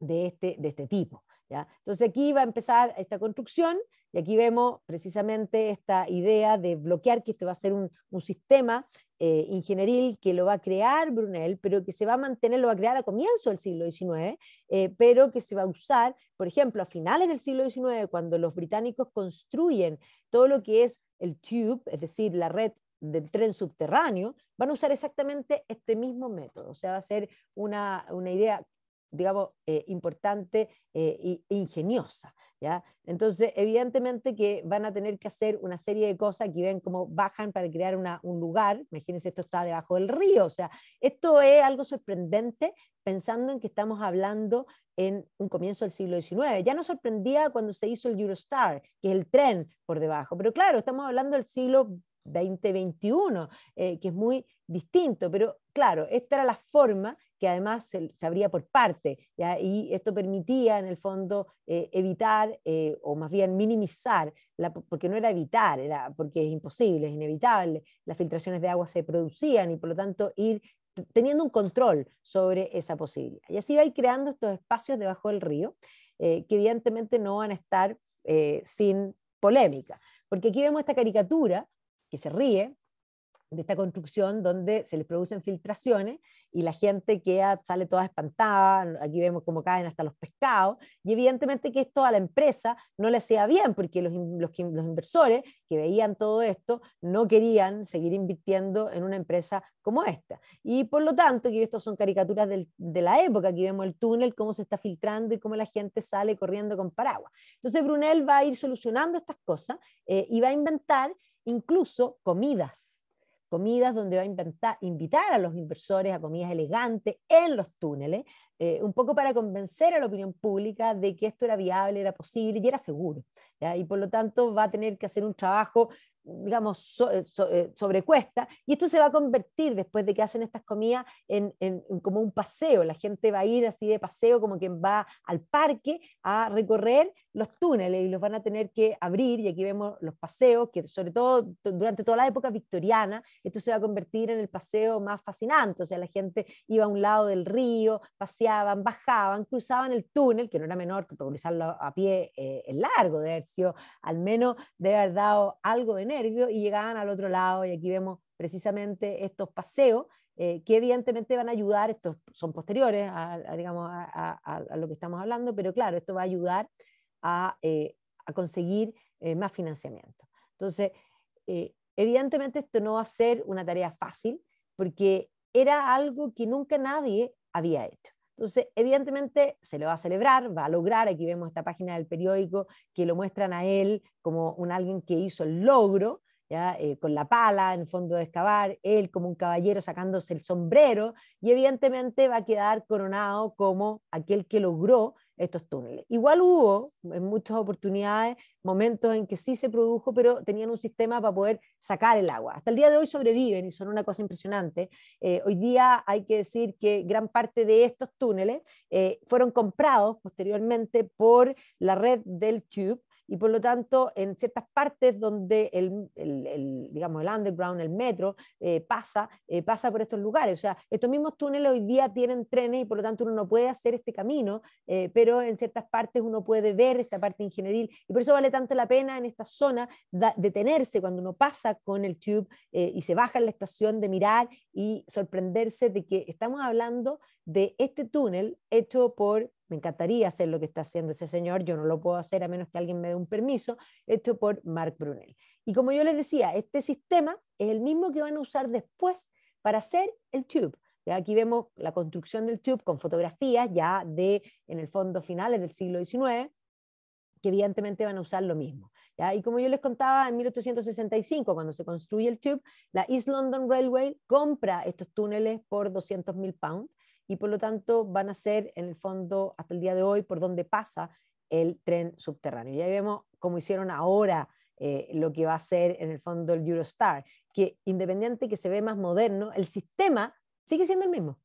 este, de este, tipo. ¿ya? Entonces aquí va a empezar esta construcción y aquí vemos precisamente esta idea de bloquear que esto va a ser un, sistema eh, ingenieril que lo va a crear Brunel, pero que se va a mantener, lo va a crear a comienzo del siglo XIX, eh, pero que se va a usar, por ejemplo, a finales del siglo XIX, cuando los británicos construyen todo lo que es el tube, es decir, la red del tren subterráneo, van a usar exactamente este mismo método. O sea, va a ser una, una idea digamos, eh, importante e ingeniosa. Entonces, evidentemente que van a tener que hacer una serie de cosas que ven cómo bajan para crear un lugar. Imagínense, esto está debajo del río, o sea, esto es algo sorprendente pensando en que estamos hablando en un comienzo del siglo XIX. Ya nos sorprendía cuando se hizo el Eurostar, que es el tren por debajo, pero claro, estamos hablando del siglo 2021, eh, que es muy distinto, pero claro, esta era la forma que además se, abría por parte, y esto permitía en el fondo eh, evitar eh, o más bien minimizar, porque no era evitar, era porque es imposible, es inevitable, las filtraciones de agua se producían y por lo tanto ir teniendo un control sobre esa posibilidad. Y así va a ir creando estos espacios debajo del río, eh, que evidentemente no van a estar sin polémica, porque aquí vemos esta caricatura que se ríe, de esta construcción donde se les producen filtraciones y la gente queda, sale toda espantada, aquí vemos cómo caen hasta los pescados, y evidentemente que esto a la empresa no le hacía bien, porque los, los, inversores que veían todo esto no querían seguir invirtiendo en una empresa como esta. Y por lo tanto, que estas son caricaturas de la época, aquí vemos el túnel, cómo se está filtrando y cómo la gente sale corriendo con paraguas. Entonces Brunel va a ir solucionando estas cosas eh, y va a inventar incluso comidas comidas donde va a invitar a los inversores a comidas elegantes en los túneles, eh, un poco para convencer a la opinión pública de que esto era viable, era posible y era seguro. Y por lo tanto va a tener que hacer un trabajo digamos, eh, eh, sobrecuesta, y esto se va a convertir después de que hacen estas comidas en, como un paseo, la gente va a ir así de paseo como quien va al parque a recorrer los túneles y los van a tener que abrir, y aquí vemos los paseos, que sobre todo durante toda la época victoriana, esto se va a convertir en el paseo más fascinante, o sea, la gente iba a un lado del río, paseaban, bajaban, cruzaban el túnel, que no era menor que cruzarlo a pie en eh, el largo, de haber al menos de haber dado algo de y llegaban al otro lado y aquí vemos precisamente estos paseos eh, que evidentemente van a ayudar, estos son posteriores a, digamos, a, lo que estamos hablando, pero claro, esto va a ayudar a, eh, conseguir eh, más financiamiento. Entonces, evidentemente esto no va a ser una tarea fácil porque era algo que nunca nadie había hecho. Entonces, evidentemente se lo va a celebrar, va a lograr, aquí vemos esta página del periódico que lo muestran a él como un alguien que hizo el logro, ¿ya? Eh, con la pala en el fondo de excavar, él como un caballero sacándose el sombrero y evidentemente va a quedar coronado como aquel que logró estos túneles. Igual hubo en muchas oportunidades momentos en que sí se produjo, pero tenían un sistema para poder sacar el agua. Hasta el día de hoy sobreviven y son una cosa impresionante. Eh, hoy día hay que decir que gran parte de estos túneles eh, fueron comprados posteriormente por la red del Tube y por lo tanto en ciertas partes donde el, el, digamos, el underground, el metro, eh, pasa, eh, pasa por estos lugares. O sea, estos mismos túneles hoy día tienen trenes y por lo tanto uno no puede hacer este camino, eh, pero en ciertas partes uno puede ver esta parte ingenieril y por eso vale tanto la pena en esta zona detenerse cuando uno pasa con el tube y se baja en la estación de mirar y sorprenderse de que estamos hablando de este túnel hecho por me encantaría hacer lo que está haciendo ese señor, yo no lo puedo hacer a menos que alguien me dé un permiso, hecho por Mark Brunel. Y como yo les decía, este sistema es el mismo que van a usar después para hacer el tube. ¿Ya? Aquí vemos la construcción del tube con fotografías ya de, en el fondo, finales del siglo XIX, que evidentemente van a usar lo mismo. Y como yo les contaba, en 1865, cuando se construye el tube, la East London Railway compra estos túneles por 200.000 mil pounds y por lo tanto van a ser en el fondo hasta el día de hoy por donde pasa el tren subterráneo. Y Ya vemos cómo hicieron ahora eh, lo que va a ser en el fondo el Eurostar, que independiente que se ve más moderno, el sistema sigue siendo el mismo.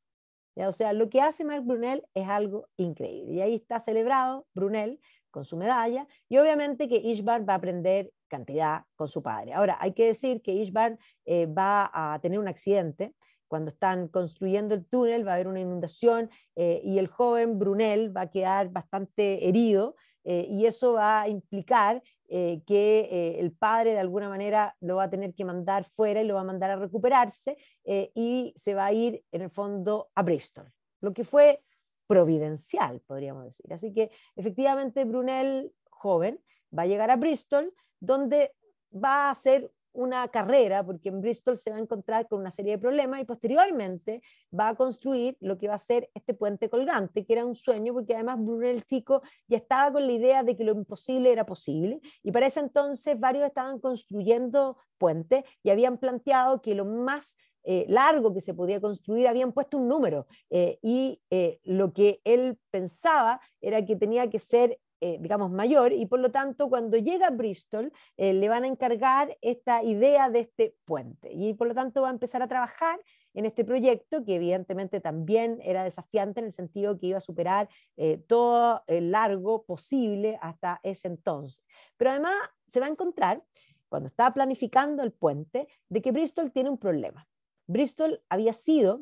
¿ya? O sea, lo que hace Mark Brunel es algo increíble. Y ahí está celebrado Brunel con su medalla y obviamente que Ishbar va a aprender cantidad con su padre. Ahora, hay que decir que Ishbar eh, va a tener un accidente cuando están construyendo el túnel va a haber una inundación eh, y el joven Brunel va a quedar bastante herido eh, y eso va a implicar eh, que el padre de alguna manera lo va a tener que mandar fuera y lo va a mandar a recuperarse y se va a ir en el fondo a Bristol, lo que fue providencial, podríamos decir. Así que efectivamente Brunel, joven, va a llegar a Bristol, donde va a ser una carrera, porque en Bristol se va a encontrar con una serie de problemas y posteriormente va a construir lo que va a ser este puente colgante, que era un sueño, porque además Brunel Chico ya estaba con la idea de que lo imposible era posible, y para ese entonces varios estaban construyendo puentes y habían planteado que lo más eh, largo que se podía construir, habían puesto un número eh, y eh, lo que él pensaba era que tenía que ser eh, digamos, mayor, y por lo tanto, cuando llega a Bristol, eh, le van a encargar esta idea de este puente, y por lo tanto va a empezar a trabajar en este proyecto, que evidentemente también era desafiante en el sentido que iba a superar eh, todo el largo posible hasta ese entonces. Pero además se va a encontrar, cuando estaba planificando el puente, de que Bristol tiene un problema. Bristol había sido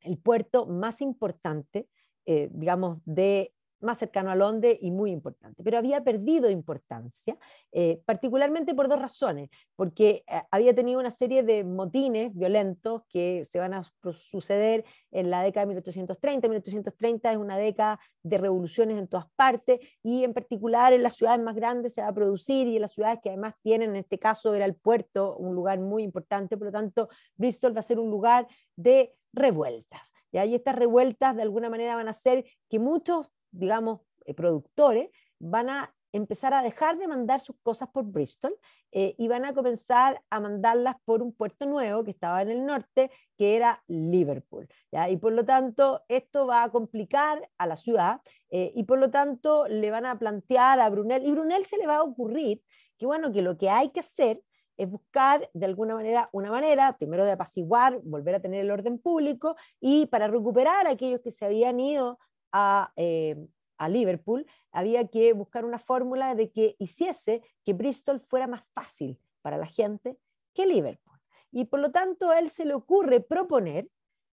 el puerto más importante digamos, de más cercano a Londres y muy importante, pero había perdido importancia, eh, particularmente por dos razones, porque eh, había tenido una serie de motines violentos que se van a suceder en la década de 1830. 1830 es una década de revoluciones en todas partes y en particular en las ciudades más grandes se va a producir y en las ciudades que además tienen, en este caso era el puerto, un lugar muy importante, por lo tanto Bristol va a ser un lugar de revueltas. y ahí estas revueltas de alguna manera van a hacer que muchos digamos, eh, productores van a empezar a dejar de mandar sus cosas por Bristol eh, y van a comenzar a mandarlas por un puerto nuevo que estaba en el norte, que era Liverpool. Y por lo tanto, esto va a complicar a la ciudad eh, y por lo tanto le van a plantear a Brunel, y Brunel se le va a ocurrir que bueno, que lo que hay que hacer es buscar de alguna manera una manera, primero de apaciguar, volver a tener el orden público y para recuperar a aquellos que se habían ido eh, a, Liverpool, había que buscar una fórmula de que hiciese que Bristol fuera más fácil para la gente que Liverpool. Y por lo tanto, a él se le ocurre proponer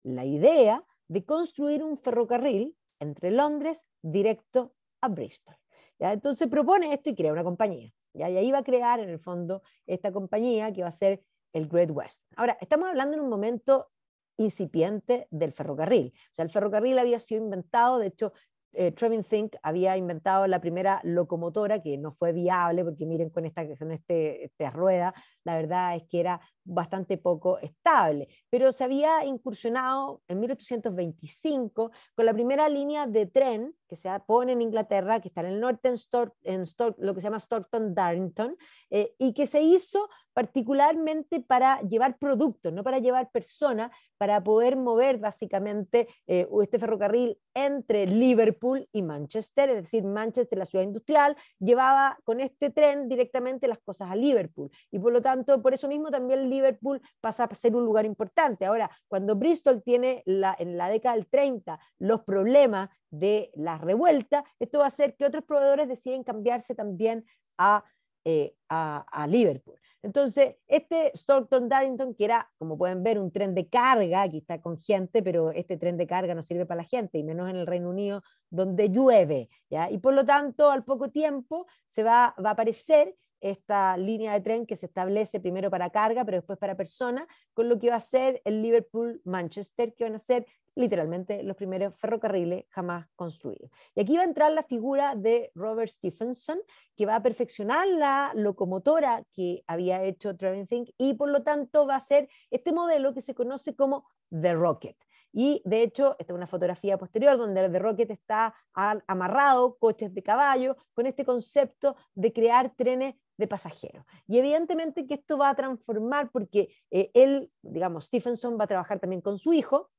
la idea de construir un ferrocarril entre Londres directo a Bristol. ¿ya? Entonces propone esto y crea una compañía. Y ahí va a crear, en el fondo, esta compañía que va a ser el Great West. Ahora, estamos hablando en un momento incipiente del ferrocarril. O sea, el ferrocarril había sido inventado, de hecho, eh, Trevin Think había inventado la primera locomotora que no fue viable, porque miren con esta este, esta rueda, la verdad es que era bastante poco estable. Pero se había incursionado en 1825 con la primera línea de tren que se pone en Inglaterra, que está en el norte, en, en lo que se llama Storton Darrington, eh, y que se hizo particularmente para llevar productos, no para llevar personas, para poder mover básicamente eh, este ferrocarril entre Liverpool y Manchester, es decir, Manchester, la ciudad industrial, llevaba con este tren directamente las cosas a Liverpool. Y por lo tanto, por eso mismo también Liverpool pasa a ser un lugar importante. Ahora, cuando Bristol tiene la, en la década del 30 los problemas de la revuelta, esto va a hacer que otros proveedores deciden cambiarse también eh, a, Liverpool. Entonces, este Stockton Darlington que era, como pueden ver, un tren de carga, aquí está con gente, pero este tren de carga no sirve para la gente, y menos en el Reino Unido, donde llueve, Y por lo tanto, al poco tiempo, se va, va a aparecer esta línea de tren que se establece primero para carga, pero después para persona, con lo que va a ser el Liverpool-Manchester, que van a ser literalmente los primeros ferrocarriles jamás construidos. Y aquí va a entrar la figura de Robert Stephenson, que va a perfeccionar la locomotora que había hecho Think y por lo tanto va a ser este modelo que se conoce como The Rocket. Y de hecho, esta es una fotografía posterior donde The Rocket está amarrado, coches de caballo, con este concepto de crear trenes de pasajeros. Y evidentemente que esto va a transformar, porque eh, él, digamos, Stephenson va a trabajar también con su hijo,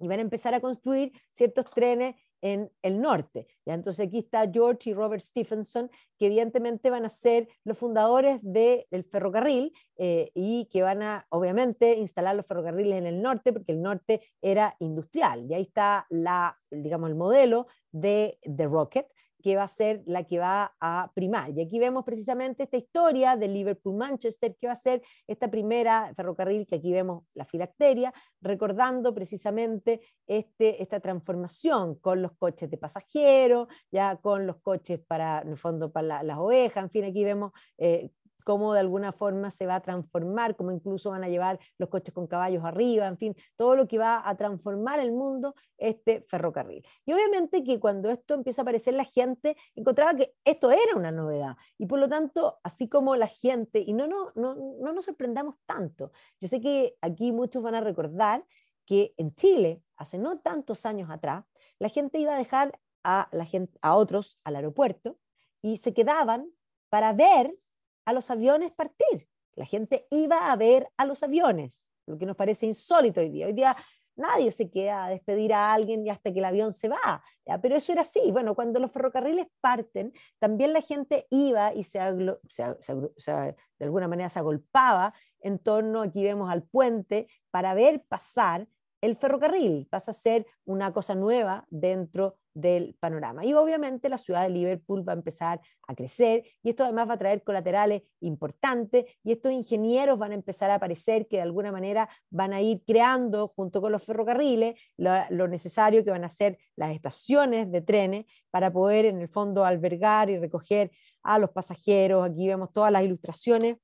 y van a empezar a construir ciertos trenes en el norte. ¿ya? Entonces aquí está George y Robert Stephenson, que evidentemente van a ser los fundadores del ferrocarril eh, y que van a, obviamente, instalar los ferrocarriles en el norte, porque el norte era industrial. Y ahí está, la, digamos, el modelo de The Rocket que va a ser la que va a primar. Y aquí vemos precisamente esta historia de Liverpool-Manchester, que va a ser esta primera ferrocarril, que aquí vemos la filacteria, recordando precisamente este, esta transformación con los coches de pasajeros, ya con los coches para, en el fondo, para las ovejas, en fin, aquí vemos eh, cómo de alguna forma se va a transformar, cómo incluso van a llevar los coches con caballos arriba, en fin, todo lo que va a transformar el mundo este ferrocarril. Y obviamente que cuando esto empieza a aparecer la gente encontraba que esto era una novedad y por lo tanto, así como la gente, y no, no, no, nos sorprendamos tanto, yo sé que aquí muchos van a recordar que en Chile, hace no tantos años atrás, la gente iba a dejar a, la gente, a otros al aeropuerto y se quedaban para ver a los aviones partir. La gente iba a ver a los aviones, lo que nos parece insólito hoy día. Hoy día nadie se queda a despedir a alguien hasta que el avión se va, pero eso era así. Bueno, cuando los ferrocarriles parten, también la gente iba y se, de alguna manera se agolpaba en torno, aquí vemos al puente, para ver pasar el ferrocarril. Pasa a ser una cosa nueva dentro del panorama. Y obviamente la ciudad de Liverpool va a empezar a crecer y esto además va a traer colaterales importantes y estos ingenieros van a empezar a aparecer que de alguna manera van a ir creando junto con los ferrocarriles lo, lo necesario que van a ser las estaciones de trenes para poder en el fondo albergar y recoger a los pasajeros. Aquí vemos todas las ilustraciones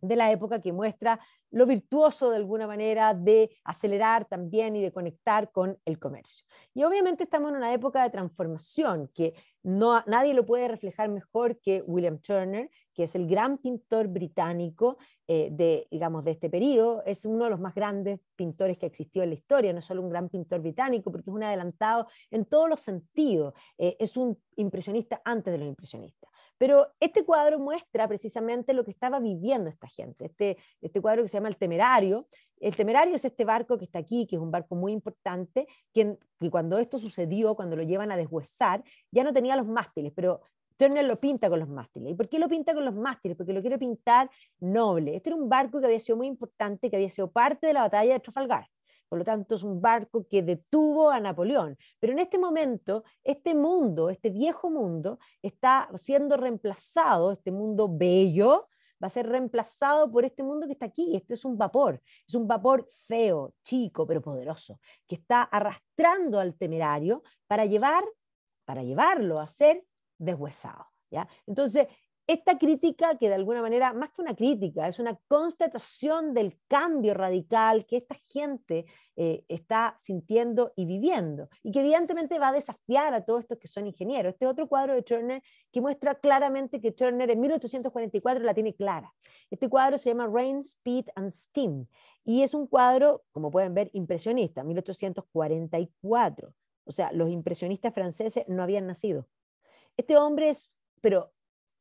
de la época que muestra lo virtuoso de alguna manera de acelerar también y de conectar con el comercio. Y obviamente estamos en una época de transformación que no, nadie lo puede reflejar mejor que William Turner, que es el gran pintor británico eh, de, digamos, de este periodo. Es uno de los más grandes pintores que existió en la historia, no solo un gran pintor británico, porque es un adelantado en todos los sentidos. Eh, es un impresionista antes de los impresionistas. Pero este cuadro muestra precisamente lo que estaba viviendo esta gente. Este, este cuadro que se llama El Temerario. El Temerario es este barco que está aquí, que es un barco muy importante, que cuando esto sucedió, cuando lo llevan a deshuesar, ya no tenía los mástiles, pero Turner lo pinta con los mástiles. ¿Y por qué lo pinta con los mástiles? Porque lo quiere pintar noble. Este era un barco que había sido muy importante, que había sido parte de la batalla de Trafalgar. Por lo tanto, es un barco que detuvo a Napoleón. Pero en este momento, este mundo, este viejo mundo, está siendo reemplazado, este mundo bello, va a ser reemplazado por este mundo que está aquí. Este es un vapor, es un vapor feo, chico, pero poderoso, que está arrastrando al temerario para, llevar, para llevarlo a ser deshuesado. ¿ya? Entonces, esta crítica, que de alguna manera, más que una crítica, es una constatación del cambio radical que esta gente eh, está sintiendo y viviendo, y que evidentemente va a desafiar a todos estos que son ingenieros. Este otro cuadro de Turner que muestra claramente que Turner en 1844 la tiene clara. Este cuadro se llama Rain, Speed and Steam, y es un cuadro, como pueden ver, impresionista, 1844. O sea, los impresionistas franceses no habían nacido. Este hombre es, pero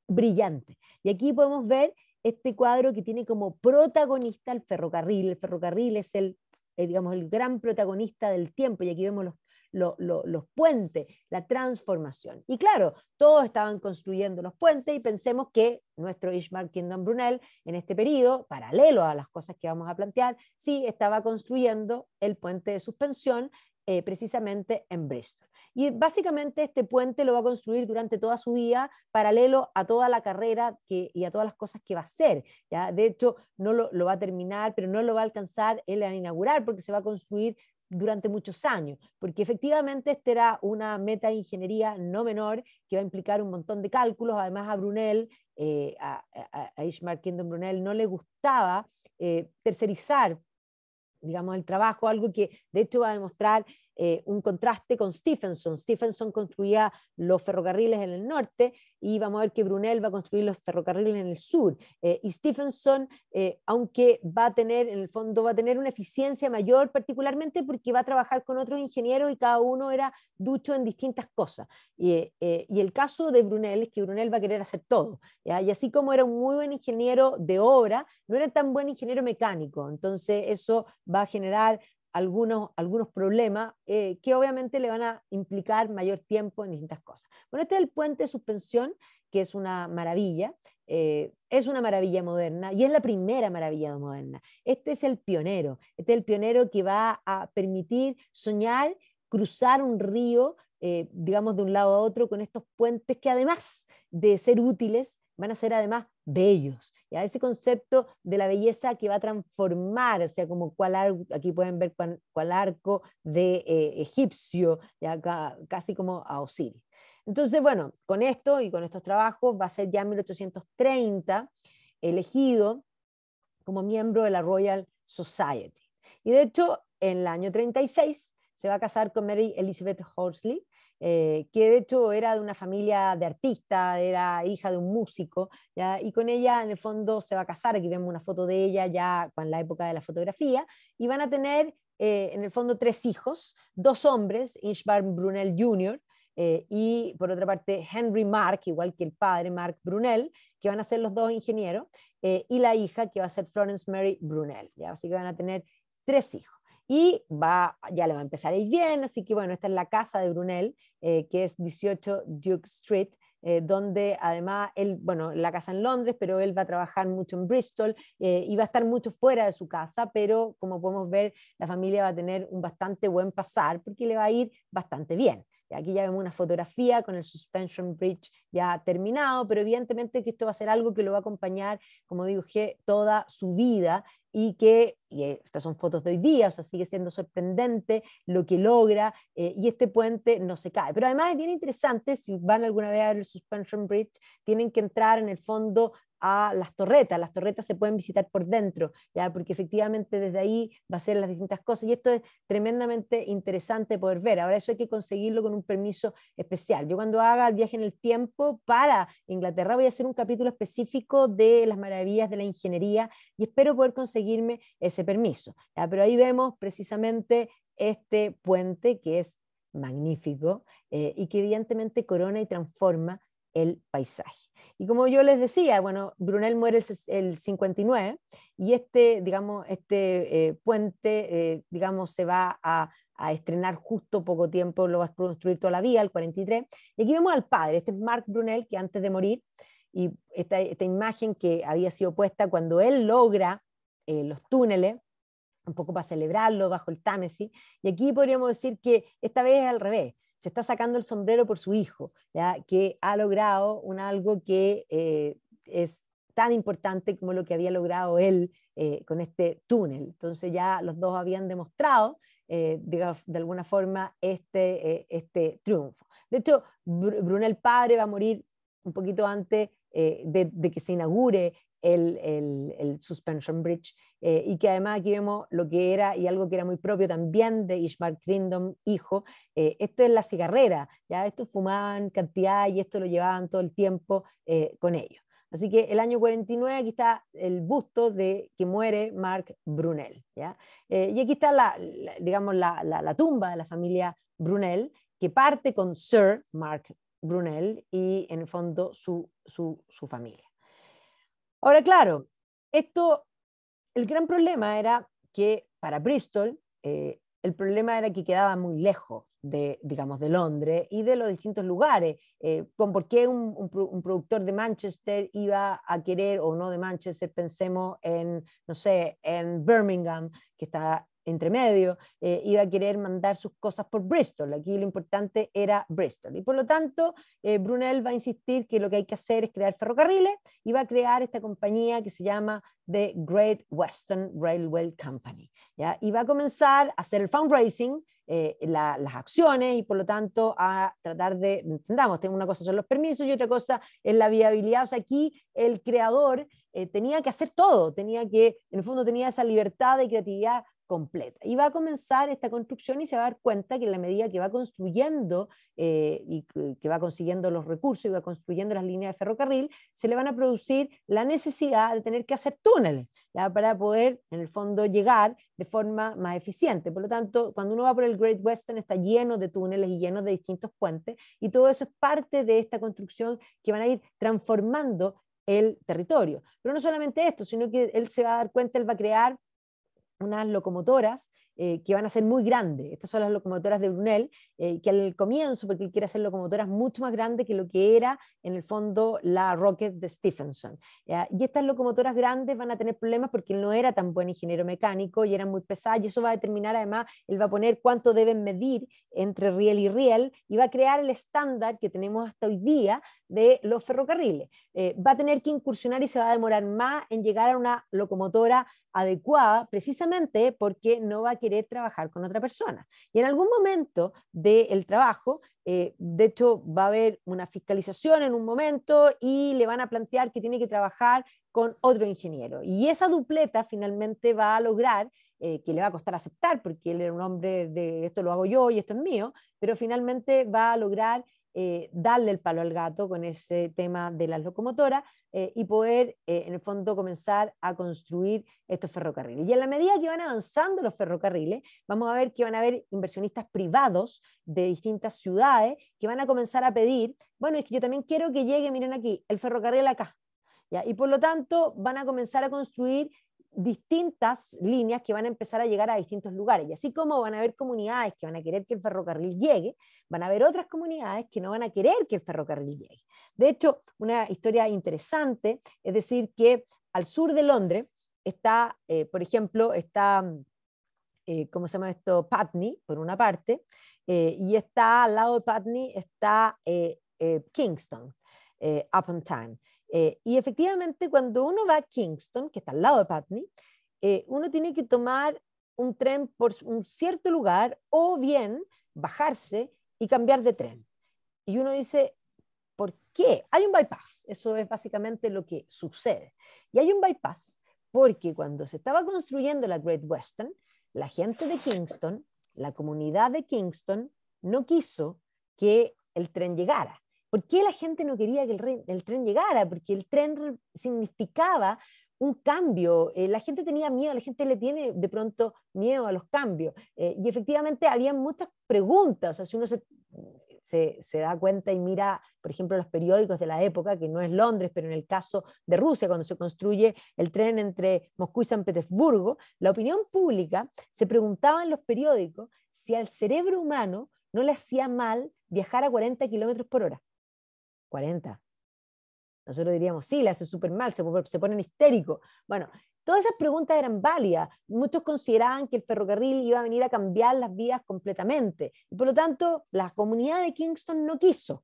brillante. Y aquí podemos ver este cuadro que tiene como protagonista el ferrocarril. El ferrocarril es el, eh, digamos, el gran protagonista del tiempo y aquí vemos los, puentes, la transformación. Y claro, todos estaban construyendo los puentes y pensemos que nuestro Ishmael Kingdom Brunel, en este periodo, paralelo a las cosas que vamos a plantear, sí estaba construyendo el puente de suspensión eh, precisamente en Bristol. Y básicamente este puente lo va a construir durante toda su vida, paralelo a toda la carrera y a todas las cosas que va a hacer. ¿ya? De hecho, no lo, va a terminar, pero no lo va a alcanzar él a inaugurar porque se va a construir durante muchos años, porque efectivamente esta era una meta de ingeniería no menor que va a implicar un montón de cálculos. Además, a Brunel, eh, a, a, a Kingdom Brunel, no le gustaba eh, tercerizar digamos, el trabajo, algo que de hecho va a demostrar eh, un contraste con Stephenson. Stephenson construía los ferrocarriles en el norte y vamos a ver que Brunel va a construir los ferrocarriles en el sur. Eh, y Stephenson, eh, aunque va a tener, en el fondo, va a tener una eficiencia mayor, particularmente porque va a trabajar con otros ingenieros y cada uno era ducho en distintas cosas. Y, el caso de Brunel es que Brunel va a querer hacer todo. Y así como era un muy buen ingeniero de obra, no era tan buen ingeniero mecánico. Entonces eso va a generar algunos, algunos problemas eh, que obviamente le van a implicar mayor tiempo en distintas cosas. Bueno, este es el puente de suspensión, que es una maravilla, eh, es una maravilla moderna y es la primera maravilla moderna. Este es el pionero, este es el pionero que va a permitir soñar, cruzar un río, eh, digamos, de un lado a otro con estos puentes que además de ser útiles, van a ser además bellos. a Ese concepto de la belleza que va a transformar, o sea, como aquí pueden ver cuál arco de eh, egipcio, casi como a Osiris. Entonces, bueno, con esto y con estos trabajos va a ser ya en 1830 elegido como miembro de la Royal Society. Y de hecho, en el año 36 se va a casar con Mary Elizabeth Horsley, eh, que de hecho era de una familia de artistas, era hija de un músico, y con ella en el fondo se va a casar, aquí vemos una foto de ella ya con la época de la fotografía, y van a tener eh, en el fondo tres hijos, dos hombres, Ishbar Brunel Jr., eh, y por otra parte Henry Mark, igual que el padre Mark Brunel, que van a ser los dos ingenieros, y la hija que va a ser Florence Mary Brunel, ¿ya? así que van a tener tres hijos y va, ya le va a empezar a ir bien, así que bueno, esta es la casa de Brunel, eh, que es 18 Duke Street, eh, donde además él, bueno, la casa en Londres, pero él va a trabajar mucho en Bristol eh, y va a estar mucho fuera de su casa, pero como podemos ver, la familia va a tener un bastante buen pasar porque le va a ir bastante bien. Y aquí ya vemos una fotografía con el suspension bridge ya terminado, pero evidentemente que esto va a ser algo que lo va a acompañar, como digo, toda su vida y que, eh, estas son fotos de hoy día, o sea, sigue siendo sorprendente lo que logra eh, y este puente no se cae. Pero además es bien interesante, si van alguna vez a ver el Suspension Bridge, tienen que entrar en el fondo a las torretas. Las torretas se pueden visitar por dentro, ¿ya? porque efectivamente desde ahí va a ser las distintas cosas. Y esto es tremendamente interesante poder ver. Ahora eso hay que conseguirlo con un permiso especial. Yo cuando haga el viaje en el tiempo para Inglaterra voy a hacer un capítulo específico de las maravillas de la ingeniería y espero poder conseguirme ese permiso. ¿ya? Pero ahí vemos precisamente este puente que es magnífico eh, y que evidentemente corona y transforma el paisaje. Y como yo les decía, bueno, Brunel muere el, 59 y este, digamos, este eh, puente, eh, digamos, se va a, estrenar justo poco tiempo, lo va a construir toda la vía, el 43. Y aquí vemos al padre, este es Marc Brunel, que antes de morir, y esta, imagen que había sido puesta cuando él logra eh, los túneles, un poco para celebrarlo bajo el Támesis, y aquí podríamos decir que esta vez es al revés se está sacando el sombrero por su hijo, ¿ya? que ha logrado un algo que eh, es tan importante como lo que había logrado él eh, con este túnel. Entonces ya los dos habían demostrado, eh, de, alguna forma, este, este triunfo. De hecho, Brunel Padre va a morir un poquito antes de, que se inaugure el, el, el Suspension Bridge, eh, y que además aquí vemos lo que era y algo que era muy propio también de Ishmael Kingdom, hijo, eh, esto es la cigarrera, ya estos fumaban cantidad y esto lo llevaban todo el tiempo eh, con ellos. Así que el año 49 aquí está el busto de que muere Mark Brunel. ¿ya? y aquí está la, digamos, la, la, tumba de la familia Brunel, que parte con Sir Mark Brunel y en el fondo su, su, su familia. Ahora, claro, esto, el gran problema era que para Bristol, eh, el problema era que quedaba muy lejos de, digamos, de Londres y de los distintos lugares, eh, con por qué un, un, productor de Manchester iba a querer o no de Manchester, pensemos en, no sé, en Birmingham, que está entre medio, eh, iba a querer mandar sus cosas por Bristol. Aquí lo importante era Bristol. Y por lo tanto, eh, Brunel va a insistir que lo que hay que hacer es crear ferrocarriles y va a crear esta compañía que se llama The Great Western Railway Company. Y va a comenzar a hacer el fundraising. Eh, las acciones y por lo tanto a tratar de, entendamos, una cosa son los permisos y otra cosa es la viabilidad. O sea, aquí el creador tenía que hacer todo, tenía que, en el fondo tenía esa libertad de creatividad completa. Y va a comenzar esta construcción y se va a dar cuenta que en la medida que va construyendo eh, y que va consiguiendo los recursos y va construyendo las líneas de ferrocarril, se le van a producir la necesidad de tener que hacer túneles para poder, en el fondo, llegar de forma más eficiente. Por lo tanto, cuando uno va por el Great Western está lleno de túneles y lleno de distintos puentes y todo eso es parte de esta construcción que van a ir transformando el territorio. Pero no solamente esto, sino que él se va a dar cuenta, él va a crear unas locomotoras eh, que van a ser muy grandes. Estas son las locomotoras de Brunel, eh, que al comienzo, porque él quiere hacer locomotoras mucho más grandes que lo que era en el fondo la Rocket de Stephenson. Y estas locomotoras grandes van a tener problemas porque él no era tan buen ingeniero mecánico y eran muy pesadas, y eso va a determinar además, él va a poner cuánto deben medir entre riel y riel, y va a crear el estándar que tenemos hasta hoy día de los ferrocarriles. Eh, va a tener que incursionar y se va a demorar más en llegar a una locomotora adecuada, precisamente porque no va a querer trabajar con otra persona. Y en algún momento del trabajo, eh, de hecho, va a haber una fiscalización en un momento y le van a plantear que tiene que trabajar con otro ingeniero. Y esa dupleta finalmente va a lograr eh, que le va a costar aceptar, porque él era un hombre de esto lo hago yo y esto es mío, pero finalmente va a lograr eh, darle el palo al gato con ese tema de las locomotoras eh, y poder, eh, en el fondo, comenzar a construir estos ferrocarriles. Y en la medida que van avanzando los ferrocarriles, vamos a ver que van a haber inversionistas privados de distintas ciudades que van a comenzar a pedir, bueno, es que yo también quiero que llegue, miren aquí, el ferrocarril acá. Y por lo tanto, van a comenzar a construir distintas líneas que van a empezar a llegar a distintos lugares. Y así como van a haber comunidades que van a querer que el ferrocarril llegue, van a haber otras comunidades que no van a querer que el ferrocarril llegue. De hecho, una historia interesante es decir que al sur de Londres está, eh, por ejemplo, está, mm, eh, ¿cómo se llama esto? Putney, por una parte, eh, y está al lado de Putney está eh, Kingston, Upon Time. Eh, y efectivamente, cuando uno va a Kingston, que está al lado de Putney, eh, uno tiene que tomar un tren por un cierto lugar o bien bajarse y cambiar de tren. Y uno dice, ¿por qué? Hay un bypass, eso es básicamente lo que sucede. Y hay un bypass porque cuando se estaba construyendo la Great Western, la gente de Kingston, la comunidad de Kingston, no quiso que el tren llegara. ¿Por qué la gente no quería que el, tren llegara? Porque el tren significaba un cambio, eh, la gente tenía miedo, la gente le tiene de pronto miedo a los cambios. Eh, y efectivamente había muchas preguntas, o sea, si uno se, se, da cuenta y mira, por ejemplo, los periódicos de la época, que no es Londres, pero en el caso de Rusia, cuando se construye el tren entre Moscú y San Petersburgo, la opinión pública se preguntaba en los periódicos si al cerebro humano no le hacía mal viajar a 40 kilómetros por hora. 40. Nosotros diríamos, sí, le hace súper mal, se, pone ponen histérico Bueno, todas esas preguntas eran válidas. Muchos consideraban que el ferrocarril iba a venir a cambiar las vías completamente. Y por lo tanto, la comunidad de Kingston no quiso.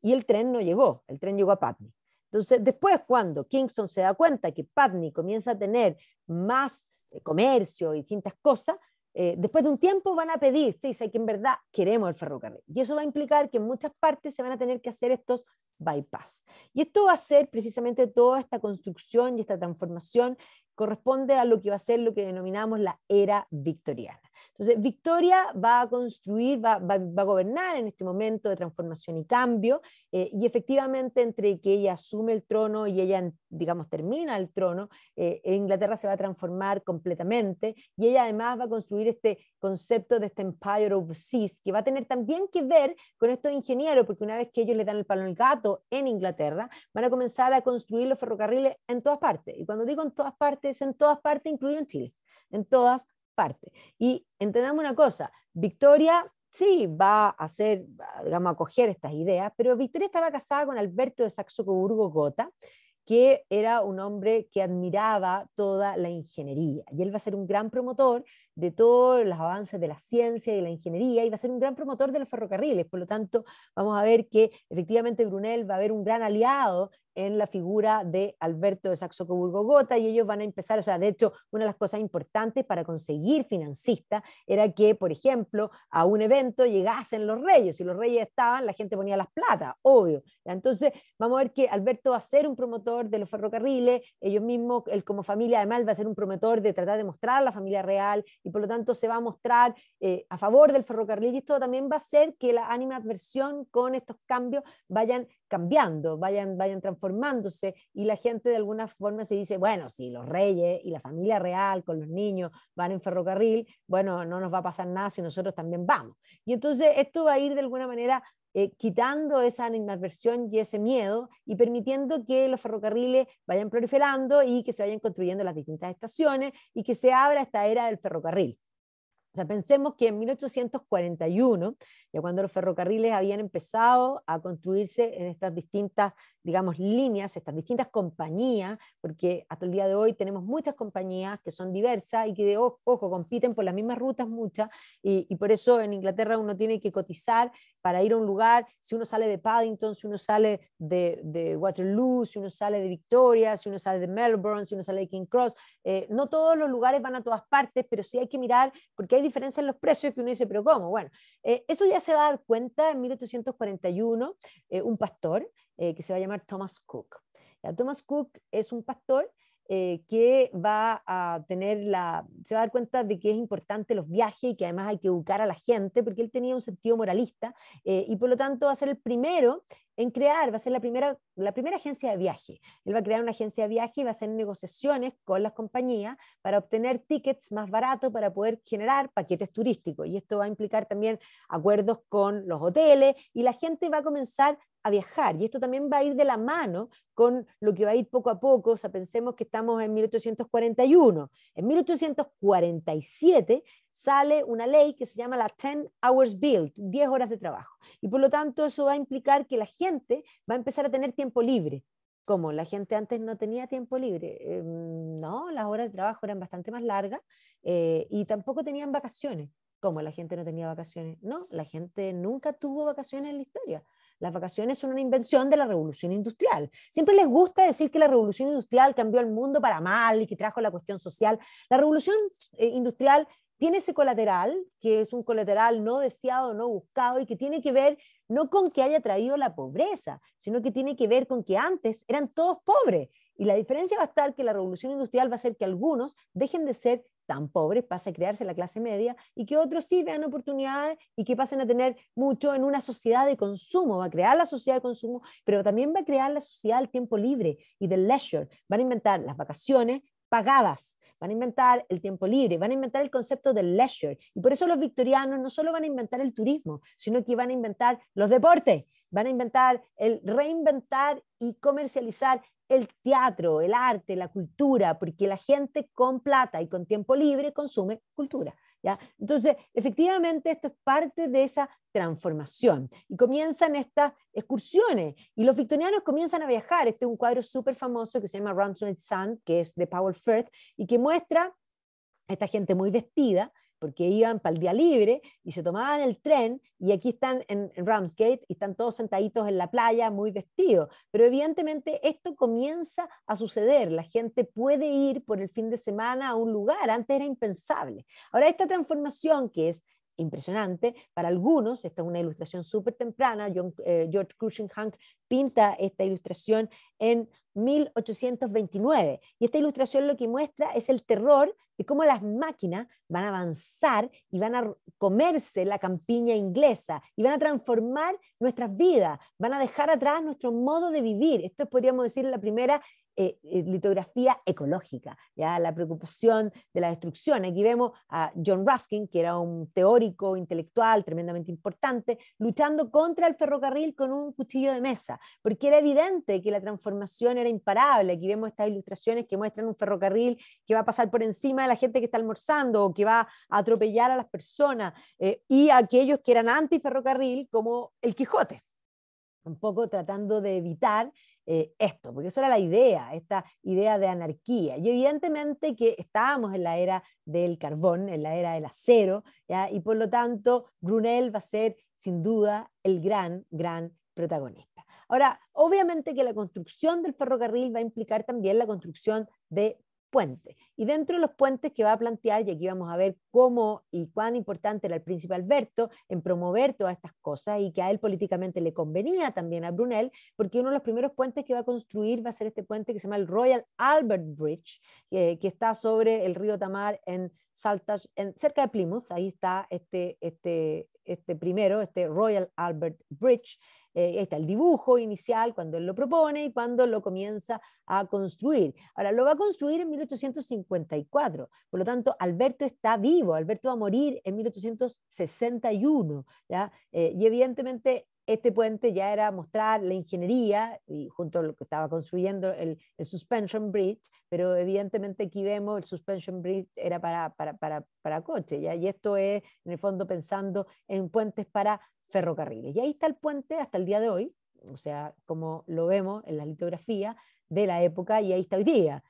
Y el tren no llegó, el tren llegó a Patney. Entonces, después cuando Kingston se da cuenta que Patney comienza a tener más eh, comercio y distintas cosas, eh, después de un tiempo van a pedir, sí, sé que en verdad queremos el ferrocarril. Y eso va a implicar que en muchas partes se van a tener que hacer estos bypass. Y esto va a ser precisamente toda esta construcción y esta transformación corresponde a lo que va a ser lo que denominamos la era victoriana. Entonces, Victoria va a construir, va, a gobernar en este momento de transformación y cambio, eh, y efectivamente entre que ella asume el trono y ella, digamos, termina el trono, eh, Inglaterra se va a transformar completamente, y ella además va a construir este concepto de este Empire of Seas, que va a tener también que ver con estos ingenieros, porque una vez que ellos le dan el palo al gato en Inglaterra, van a comenzar a construir los ferrocarriles en todas partes, y cuando digo en todas partes, en todas partes, incluido en Chile en todas y entendamos una cosa, Victoria sí va a hacer, digamos, a coger estas ideas, pero Victoria estaba casada con Alberto de Saxo-Coburgo Gotha, que era un hombre que admiraba toda la ingeniería. Y él va a ser un gran promotor de todos los avances de la ciencia y de la ingeniería y va a ser un gran promotor de los ferrocarriles. Por lo tanto, vamos a ver que efectivamente Brunel va a haber un gran aliado en la figura de Alberto de Saxo Coburgo Gotha y ellos van a empezar, o sea, de hecho, una de las cosas importantes para conseguir financista era que, por ejemplo, a un evento llegasen los reyes, y los reyes estaban, la gente ponía las plata, obvio. Entonces, vamos a ver que Alberto va a ser un promotor de los ferrocarriles, ellos mismos, él como familia además va a ser un promotor de tratar de mostrar a la familia real y por lo tanto se va a mostrar eh, a favor del ferrocarril y esto también va a hacer que la adversión con estos cambios vayan cambiando, vayan, vayan transformándose y la gente de alguna forma se dice, bueno, si los reyes y la familia real con los niños van en ferrocarril, bueno, no nos va a pasar nada si nosotros también vamos. Y entonces esto va a ir de alguna manera eh, quitando esa inadversión y ese miedo y permitiendo que los ferrocarriles vayan proliferando y que se vayan construyendo las distintas estaciones y que se abra esta era del ferrocarril sea, pensemos que en 1841, ya cuando los ferrocarriles habían empezado a construirse en estas distintas digamos, líneas, estas distintas compañías, porque hasta el día de hoy tenemos muchas compañías que son diversas y que, de ojo, compiten por las mismas rutas muchas, y, por eso en Inglaterra uno tiene que cotizar para ir a un lugar, si uno sale de Paddington, si uno sale de, Waterloo, si uno sale de Victoria, si uno sale de Melbourne, si uno sale de King Cross, eh, no todos los lugares van a todas partes, pero sí hay que mirar, porque hay diferencias en los precios que uno dice, pero ¿cómo? Bueno, eh, eso ya se va a dar cuenta en 1841, eh, un pastor, eh, que se va a llamar Thomas Cook. Thomas Cook es un pastor eh, que va a tener la, se va a dar cuenta de que es importante los viajes y que además hay que educar a la gente, porque él tenía un sentido moralista eh, y por lo tanto va a ser el primero en crear, va a ser la primera, la primera agencia de viaje. Él va a crear una agencia de viaje y va a hacer negociaciones con las compañías para obtener tickets más baratos para poder generar paquetes turísticos. Y esto va a implicar también acuerdos con los hoteles y la gente va a comenzar a viajar. Y esto también va a ir de la mano con lo que va a ir poco a poco. O sea, pensemos que estamos en 1841. En 1847 sale una ley que se llama la 10 hours bill, 10 horas de trabajo. Y por lo tanto eso va a implicar que la gente va a empezar a tener tiempo libre. Como la gente antes no tenía tiempo libre, em, no, las horas de trabajo eran bastante más largas eh, y tampoco tenían vacaciones. Como la gente no tenía vacaciones, no, la gente nunca tuvo vacaciones en la historia. Las vacaciones son una invención de la revolución industrial. Siempre les gusta decir que la revolución industrial cambió el mundo para mal y que trajo la cuestión social. La revolución eh, industrial tiene ese colateral, que es un colateral no deseado, no buscado, y que tiene que ver no con que haya traído la pobreza, sino que tiene que ver con que antes eran todos pobres. Y la diferencia va a estar que la revolución industrial va a hacer que algunos dejen de ser tan pobres, pase a crearse la clase media, y que otros sí vean oportunidades y que pasen a tener mucho en una sociedad de consumo. Va a crear la sociedad de consumo, pero también va a crear la sociedad del tiempo libre y del leisure. Van a inventar las vacaciones pagadas, van a inventar el tiempo libre, van a inventar el concepto del leisure. Y por eso los victorianos no solo van a inventar el turismo, sino que van a inventar los deportes, van a inventar el reinventar y comercializar el teatro, el arte, la cultura, porque la gente con plata y con tiempo libre consume cultura. Entonces, efectivamente, esto es parte de esa transformación y comienzan estas excursiones y los victorianos comienzan a viajar. Este es un cuadro súper famoso que se llama Ramsden Sun*, que es de Powell Firth y que muestra a esta gente muy vestida porque iban para el día libre y se tomaban el tren y aquí están en, Ramsgate y están todos sentaditos en la playa muy vestidos. Pero evidentemente esto comienza a suceder, la gente puede ir por el fin de semana a un lugar, antes era impensable. Ahora esta transformación que es impresionante. Para algunos, esta es una ilustración súper temprana. John, eh, George pinta esta ilustración en 1829. Y esta ilustración lo que muestra es el terror de cómo las máquinas van a avanzar y van a comerse la campiña inglesa y van a transformar nuestras vidas, van a dejar atrás nuestro modo de vivir. Esto podríamos decir la primera eh, eh, litografía ecológica, ¿ya? la preocupación de la destrucción. Aquí vemos a John Ruskin, que era un teórico intelectual tremendamente importante, luchando contra el ferrocarril con un cuchillo de mesa, porque era evidente que la transformación era imparable. Aquí vemos estas ilustraciones que muestran un ferrocarril que va a pasar por encima de la gente que está almorzando o que va a atropellar a las personas eh, y aquellos que eran anti antiferrocarril, como el Quijote un poco tratando de evitar eh, esto, porque eso era la idea, esta idea de anarquía. Y evidentemente que estábamos en la era del carbón, en la era del acero, y por lo tanto Brunel va a ser sin duda el gran, gran protagonista. Ahora, obviamente que la construcción del ferrocarril va a implicar también la construcción de puente Y dentro de los puentes que va a plantear, y aquí vamos a ver cómo y cuán importante era el príncipe Alberto en promover todas estas cosas y que a él políticamente le convenía también a Brunel, porque uno de los primeros puentes que va a construir va a ser este puente que se llama el Royal Albert Bridge, eh, que está sobre el río Tamar en en, cerca de Plymouth, ahí está este, este, este primero, este Royal Albert Bridge, eh, está el dibujo inicial, cuando él lo propone y cuando lo comienza a construir. Ahora, lo va a construir en 1854, por lo tanto, Alberto está vivo, Alberto va a morir en 1861, eh, y evidentemente este puente ya era mostrar la ingeniería y junto a lo que estaba construyendo el, suspension bridge, pero evidentemente aquí vemos el suspension bridge era para, para, coche, y esto es en el fondo pensando en puentes para ferrocarriles. Y ahí está el puente hasta el día de hoy, o sea, como lo vemos en la litografía de la época y ahí está hoy día.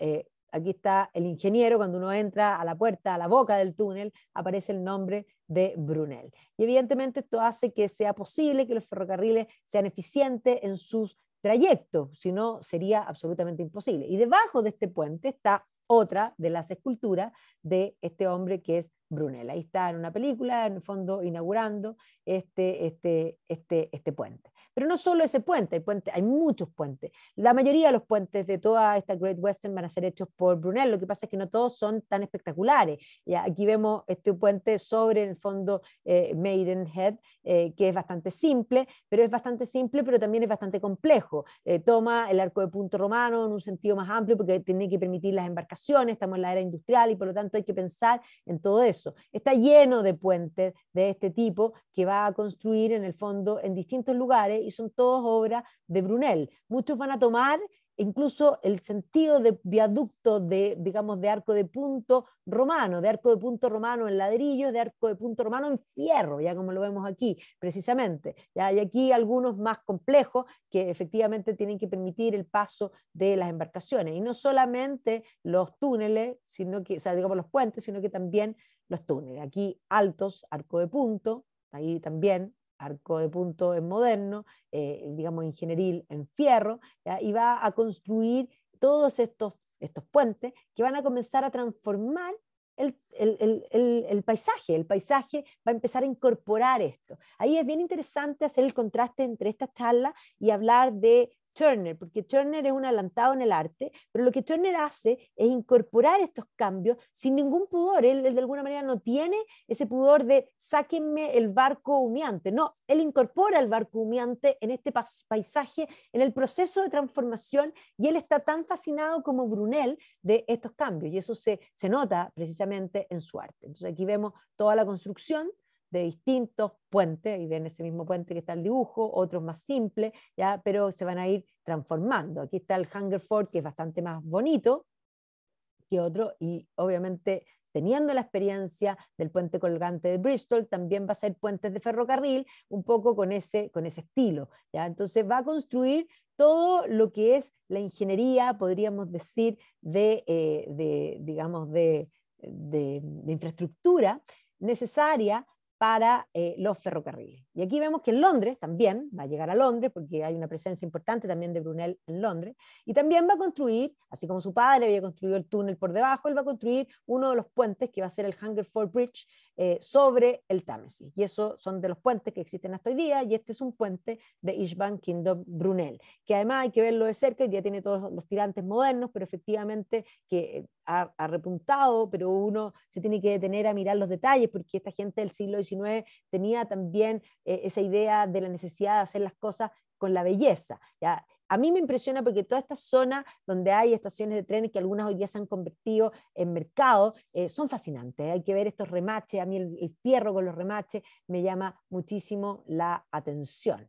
Eh, aquí está el ingeniero, cuando uno entra a la puerta, a la boca del túnel, aparece el nombre de Brunel. Y evidentemente esto hace que sea posible que los ferrocarriles sean eficientes en sus trayectos, si no sería absolutamente imposible. Y debajo de este puente está otra de las esculturas de este hombre que es Brunel. Ahí está en una película, en el fondo, inaugurando este, este, este, este puente. Pero no solo ese puente hay, puente, hay muchos puentes. La mayoría de los puentes de toda esta Great Western van a ser hechos por Brunel. Lo que pasa es que no todos son tan espectaculares. y aquí vemos este puente sobre, el fondo, eh, Maidenhead, eh, que es bastante simple, pero es bastante simple, pero también es bastante complejo. Eh, toma el arco de punto romano en un sentido más amplio porque tiene que permitir las embarcaciones estamos en la era industrial y por lo tanto hay que pensar en todo eso. Está lleno de puentes de este tipo que va a construir en el fondo en distintos lugares y son todas obras de Brunel. Muchos van a tomar incluso el sentido de viaducto de, digamos, de arco de punto romano, de arco de punto romano en ladrillo, de arco de punto romano en fierro, ya como lo vemos aquí, precisamente. Ya hay aquí algunos más complejos que efectivamente tienen que permitir el paso de las embarcaciones, y no solamente los túneles, sino que, o sea, digamos los puentes, sino que también los túneles. Aquí altos, arco de punto, ahí también arco de punto en moderno, eh, digamos ingenieril en fierro, y va a construir todos estos, estos puentes que van a comenzar a transformar el, el, paisaje. El paisaje va a empezar a incorporar esto. Ahí es bien interesante hacer el contraste entre esta charla y hablar de Turner, porque Turner es un adelantado en el arte, pero lo que Turner hace es incorporar estos cambios sin ningún pudor. Él, de alguna manera no tiene ese pudor de sáquenme el barco humeante. No, él incorpora el barco humeante en este paisaje, en el proceso de transformación, y él está tan fascinado como Brunel de estos cambios, y eso se, se nota precisamente en su arte. Entonces aquí vemos toda la construcción de distintos puentes, y ven ese mismo puente que está el dibujo, otros más simples, ¿ya? pero se van a ir transformando. Aquí está el Hungerford, que es bastante más bonito que otro, y obviamente teniendo la experiencia del puente colgante de Bristol, también va a ser puentes de ferrocarril, un poco con ese, con ese estilo. ¿ya? Entonces va a construir todo lo que es la ingeniería, podríamos decir, eh, digamos, de infraestructura necesaria para eh, los ferrocarriles. Y aquí vemos que en Londres también, va a llegar a Londres porque hay una presencia importante también de Brunel en Londres, y también va a construir, así como su padre había construido el túnel por debajo, él va a construir uno de los puentes que va a ser el Hungerford Bridge eh, sobre el Támesis. Y esos son de los puentes que existen hasta hoy día, y este es un puente de Ishban Kingdom Brunel, que además hay que verlo de cerca, ya tiene todos los tirantes modernos, pero efectivamente que eh, ha, ha repuntado, pero uno se tiene que detener a mirar los detalles porque esta gente del siglo tenía también eh, esa idea de la necesidad de hacer las cosas con la belleza. A mí me impresiona porque toda esta zona donde hay estaciones de trenes, que algunas hoy día se han convertido en mercado, eh, son fascinantes. Hay que ver estos remaches. A mí el, el, fierro con los remaches me llama muchísimo la atención.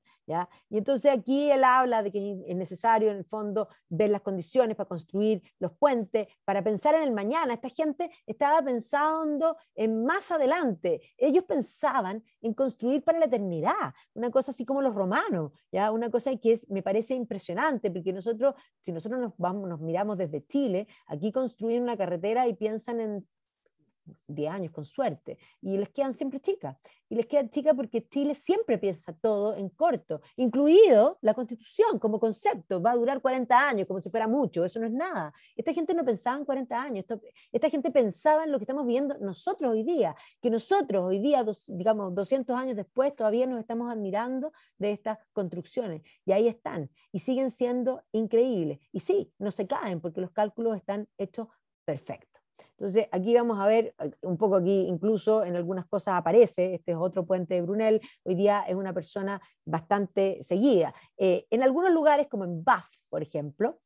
Y entonces aquí él habla de que es necesario en el fondo ver las condiciones para construir los puentes, para pensar en el mañana. Esta gente estaba pensando en más adelante. Ellos pensaban en construir para la eternidad, una cosa así como los romanos, ¿ya? Una cosa que es, me parece impresionante, porque nosotros, si nosotros nos, vamos, nos miramos desde Chile, aquí construyen una carretera y piensan en 10 años con suerte, y les quedan siempre chicas, y les quedan chicas porque Chile siempre piensa todo en corto, incluido la constitución como concepto, va a durar 40 años, como si fuera mucho, eso no es nada. Esta gente no pensaba en 40 años, esta, gente pensaba en lo que estamos viendo nosotros hoy día, que nosotros hoy día, digamos, 200 años después, todavía nos estamos admirando de estas construcciones, y ahí están, y siguen siendo increíbles. Y sí, no se caen porque los cálculos están hechos perfectos. Entonces, aquí vamos a ver, eh, un poco aquí incluso en algunas cosas aparece, este es otro puente de Brunel, hoy día es una persona bastante seguida. Eh, en algunos lugares, como en Bath, por ejemplo,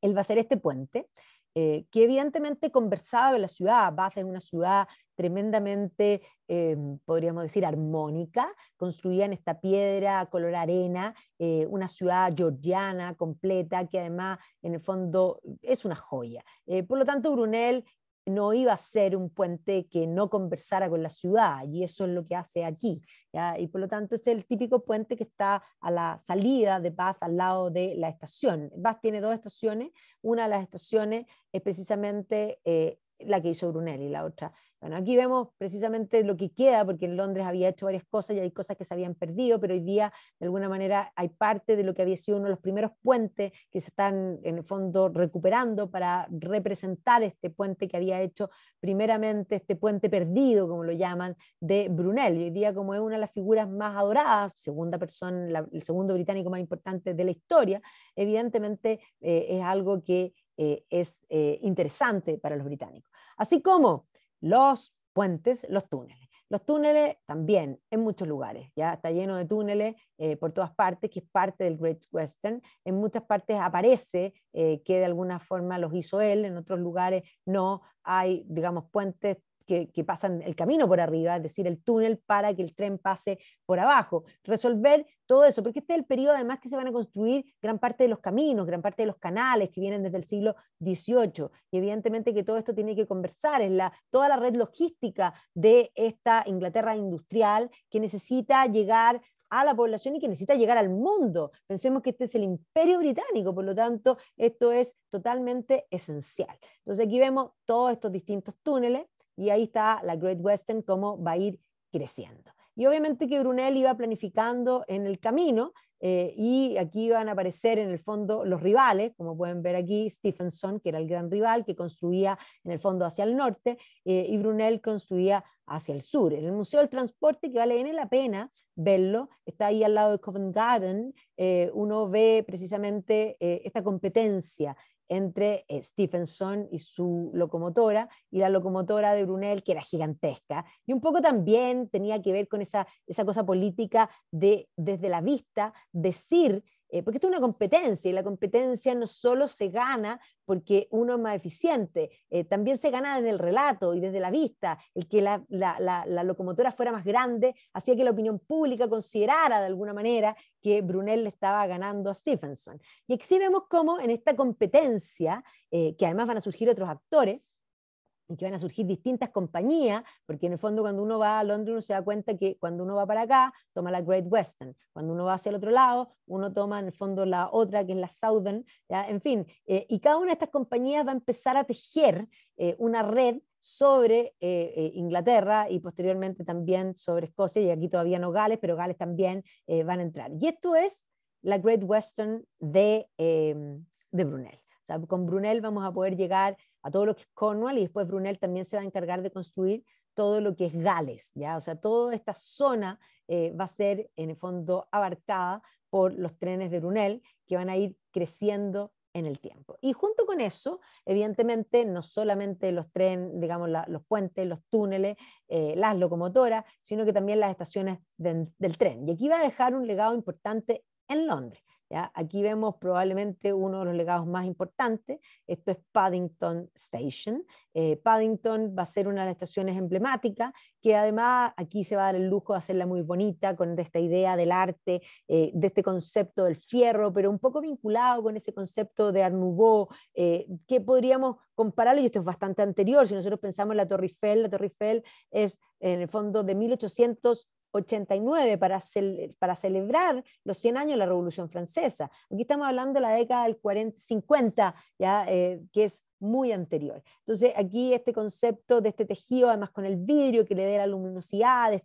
él va a ser este puente, eh, que evidentemente conversaba con la ciudad. Bath es una ciudad tremendamente, eh, podríamos decir, armónica, construida en esta piedra color arena, eh, una ciudad georgiana completa que además en el fondo es una joya. por lo tanto, Brunel no iba a ser un puente que no conversara con la ciudad, y eso es lo que hace aquí. Y por lo tanto este es el típico puente que está a la salida de paz al lado de la estación. Bath tiene dos estaciones, una de las estaciones es precisamente eh, la que hizo Brunelli, la otra bueno, aquí vemos precisamente lo que queda, porque en Londres había hecho varias cosas y hay cosas que se habían perdido, pero hoy día, de alguna manera, hay parte de lo que había sido uno de los primeros puentes que se están, en el fondo, recuperando para representar este puente que había hecho primeramente, este puente perdido, como lo llaman, de Brunel. Y hoy día, como es una de las figuras más adoradas, segunda persona, el segundo británico más importante de la historia, evidentemente eh, es algo que eh, es eh, interesante para los británicos. Así como los puentes, los túneles. Los túneles también en muchos lugares, ya está lleno de túneles eh, por todas partes, que es parte del Great Western. En muchas partes aparece eh, que de alguna forma los hizo él, en otros lugares no. Hay, digamos, puentes que, pasan el camino por arriba, es decir, el túnel para que el tren pase por abajo. Resolver todo eso, porque este es el periodo además que se van a construir gran parte de los caminos, gran parte de los canales que vienen desde el siglo XVIII. Y evidentemente que todo esto tiene que conversar, es la, toda la red logística de esta Inglaterra industrial que necesita llegar a la población y que necesita llegar al mundo. Pensemos que este es el imperio británico, por lo tanto, esto es totalmente esencial. Entonces aquí vemos todos estos distintos túneles y ahí está la Great Western, cómo va a ir creciendo. Y obviamente que Brunel iba planificando en el camino eh, y aquí van a aparecer en el fondo los rivales, como pueden ver aquí, Stephenson, que era el gran rival, que construía en el fondo hacia el norte, eh, y Brunel construía hacia el sur. En el Museo del Transporte, que vale la pena verlo, está ahí al lado de Covent Garden, eh, uno ve precisamente esta competencia entre eh, Stephenson y su locomotora, y la locomotora de Brunel, que era gigantesca. Y un poco también tenía que ver con esa, esa cosa política de, desde la vista, decir eh, porque esto es una competencia y la competencia no solo se gana porque uno es más eficiente, eh, también se gana desde el relato y desde la vista. El que la, locomotora fuera más grande hacía que la opinión pública considerara de alguna manera que Brunel le estaba ganando a Stephenson. Y aquí vemos cómo en esta competencia, eh, que además van a surgir otros actores, en que van a surgir distintas compañías, porque en el fondo cuando uno va a Londres uno se da cuenta que cuando uno va para acá, toma la Great Western, cuando uno va hacia el otro lado, uno toma en el fondo la otra, que es la Southern, ¿ya? en fin, eh, y cada una de estas compañías va a empezar a tejer eh, una red sobre eh, Inglaterra y posteriormente también sobre Escocia, y aquí todavía no Gales, pero Gales también van a entrar. Y esto es la Great Western de, de Brunel. O sea, con Brunel vamos a poder llegar a todo lo que es Cornwall y después Brunel también se va a encargar de construir todo lo que es Gales, ¿ya? O sea, toda esta zona eh, va a ser en el fondo abarcada por los trenes de Brunel que van a ir creciendo en el tiempo. Y junto con eso, evidentemente, no solamente los trenes, digamos, los puentes, los túneles, eh, las locomotoras, sino que también las estaciones del tren. Y aquí va a dejar un legado importante en Londres. Aquí vemos probablemente uno de los legados más importantes. Esto es Paddington Station. Eh, Paddington va a ser una de las estaciones emblemáticas que además aquí se va a dar el lujo de hacerla muy bonita con esta idea del arte, eh, de este concepto del fierro, pero un poco vinculado con ese concepto de Art Nouveau, eh, que podríamos compararlo, y esto es bastante anterior, si nosotros pensamos en la Torre Eiffel, la Torre Eiffel es en el fondo de 1800 89 para, para celebrar los 100 años de la Revolución Francesa. Aquí estamos hablando de la década del 40, 50, ya, eh, que es muy anterior. Entonces, aquí este concepto de este tejido, además con el vidrio que le dé la luminosidad de,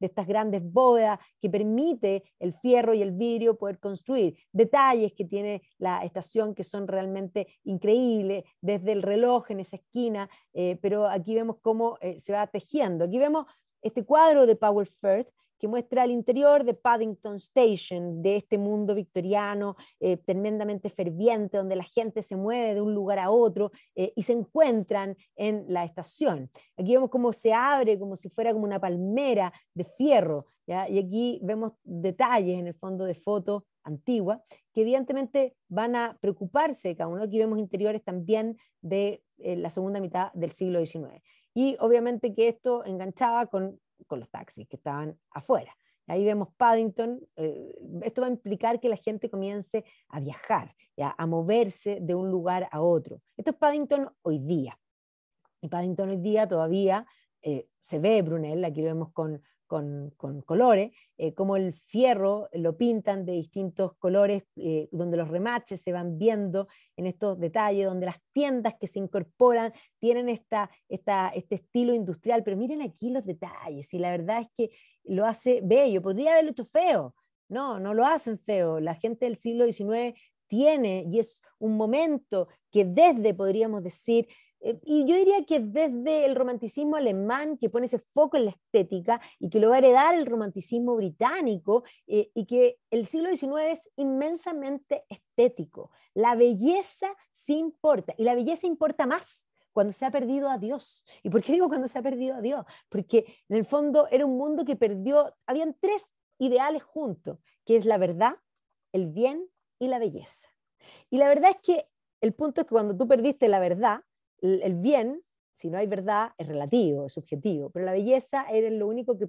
estas grandes bóvedas, que permite el fierro y el vidrio poder construir. Detalles que tiene la estación que son realmente increíbles, desde el reloj en esa esquina, eh, pero aquí vemos cómo eh, se va tejiendo. Aquí vemos este cuadro de Powell Firth que muestra el interior de Paddington Station, de este mundo victoriano eh, tremendamente ferviente, donde la gente se mueve de un lugar a otro eh, y se encuentran en la estación. Aquí vemos cómo se abre, como si fuera como una palmera de fierro, y aquí vemos detalles en el fondo de fotos antigua, que evidentemente van a preocuparse cada uno. Aquí vemos interiores también de eh, la segunda mitad del siglo XIX. Y obviamente que esto enganchaba con, los taxis que estaban afuera. Ahí vemos Paddington. Eh, esto va a implicar que la gente comience a viajar, a moverse de un lugar a otro. Esto es Paddington hoy día. Y Paddington hoy día todavía eh, se ve Brunel, aquí lo vemos con, con, colores, eh, como el fierro lo pintan de distintos colores, eh, donde los remaches se van viendo en estos detalles, donde las tiendas que se incorporan tienen esta, este estilo industrial, pero miren aquí los detalles, y la verdad es que lo hace bello, podría haberlo hecho feo, no, no lo hacen feo, la gente del siglo XIX tiene y es un momento que desde, podríamos decir, eh, y yo diría que desde el romanticismo alemán, que pone ese foco en la estética y que lo va a heredar el romanticismo británico, eh, y que el siglo XIX es inmensamente estético. La belleza sí importa, y la belleza importa más cuando se ha perdido a Dios. ¿Y por qué digo cuando se ha perdido a Dios? Porque en el fondo era un mundo que perdió, habían tres ideales juntos, que es la verdad, el bien y la belleza. Y la verdad es que el punto es que cuando tú perdiste la verdad, el bien, si no hay verdad, es relativo, es subjetivo, pero la belleza era lo único que,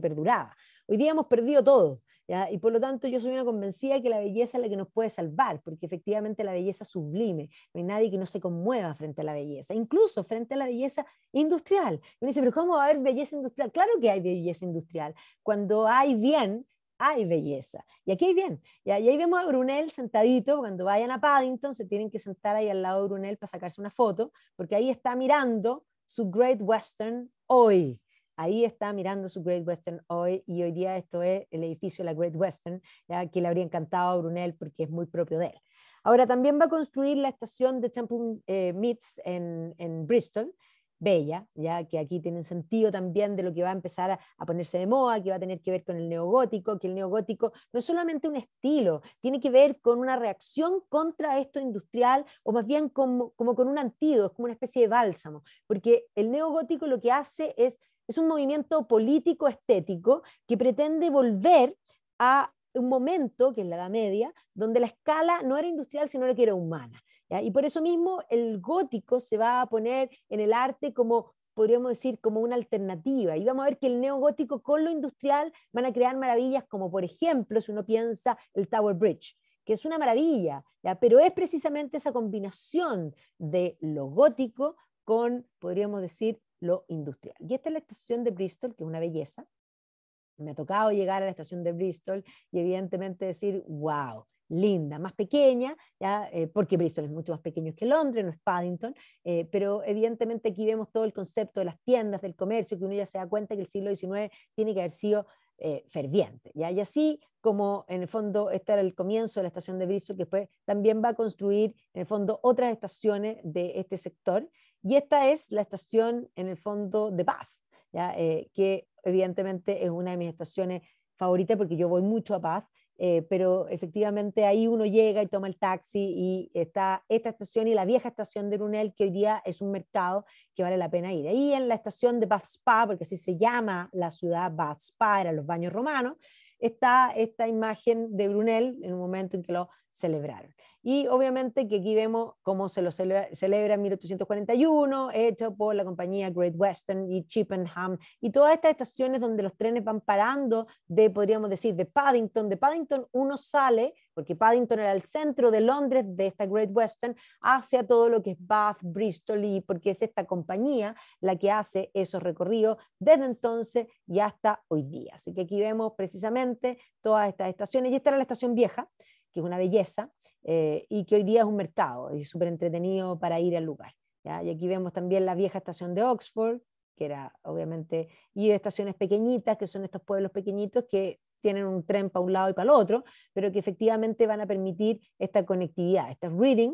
perduraba. Hoy día hemos perdido todo, y por lo tanto yo soy una convencida de que la belleza es la que nos puede salvar, porque efectivamente la belleza sublime, no hay nadie que no se conmueva frente a la belleza, incluso frente a la belleza industrial. Y dice, pero ¿cómo va a haber belleza industrial? Claro que hay belleza industrial. Cuando hay bien, hay belleza. Y aquí bien, y ahí vemos a Brunel sentadito, cuando vayan a Paddington se tienen que sentar ahí al lado de Brunel para sacarse una foto, porque ahí está mirando su Great Western hoy. Ahí está mirando su Great Western hoy y hoy día esto es el edificio de la Great Western, ya que le habría encantado a Brunel porque es muy propio de él. Ahora también va a construir la estación de Temple eh, Meads en Bristol, bella, ya que aquí tiene sentido también de lo que va a empezar a, ponerse de moda, que va a tener que ver con el neogótico, que el neogótico no es solamente un estilo, tiene que ver con una reacción contra esto industrial, o más bien como, con un antídoto, es como una especie de bálsamo, porque el neogótico lo que hace es, es un movimiento político-estético que pretende volver a un momento, que es la Edad Media, donde la escala no era industrial, sino que era humana. Y por eso mismo el gótico se va a poner en el arte como podríamos decir, como una alternativa. Y vamos a ver que el neogótico con lo industrial van a crear maravillas como, por ejemplo, si uno piensa el Tower Bridge, que es una maravilla, pero es precisamente esa combinación de lo gótico con, podríamos decir, lo industrial. Y esta es la estación de Bristol, que es una belleza. Me ha tocado llegar a la estación de Bristol y evidentemente decir, wow, linda, más pequeña, eh, porque Bristol es mucho más pequeño que Londres, no es Paddington, eh, pero evidentemente aquí vemos todo el concepto de las tiendas, del comercio, que uno ya se da cuenta que el siglo XIX tiene que haber sido eh, ferviente. ¿ya? Y así como en el fondo este era el comienzo de la estación de Bristol, que después también va a construir en el fondo otras estaciones de este sector, y esta es la estación en el fondo de Bath, que evidentemente es una de mis estaciones favoritas porque yo voy mucho a Bath eh, pero efectivamente ahí uno llega y toma el taxi y está esta estación y la vieja estación de Brunel, que hoy día es un mercado que vale la pena ir. Ahí en la estación de Bath Spa, porque así se llama la ciudad Bath Spa, eran los baños romanos, está esta imagen de Brunel en un momento en que lo celebraron. Y obviamente que aquí vemos cómo se lo celebra, en 1841, hecho por la compañía Great Western y Chippenham, y todas estas estaciones donde los trenes van parando de, podríamos decir, de Paddington. De Paddington uno sale porque Paddington era el centro de Londres de esta Great Western, hacia todo lo que es Bath, Bristol y porque es esta compañía la que hace esos recorridos desde entonces y hasta hoy día. Así que aquí vemos precisamente todas estas estaciones y esta era la estación vieja, que es una belleza eh, y que hoy día es un mercado y súper entretenido para ir al lugar. Y aquí vemos también la vieja estación de Oxford, que era obviamente, y estaciones pequeñitas, que son estos pueblos pequeñitos que tienen un tren para un lado y para el otro, pero que efectivamente van a permitir esta conectividad, esta reading.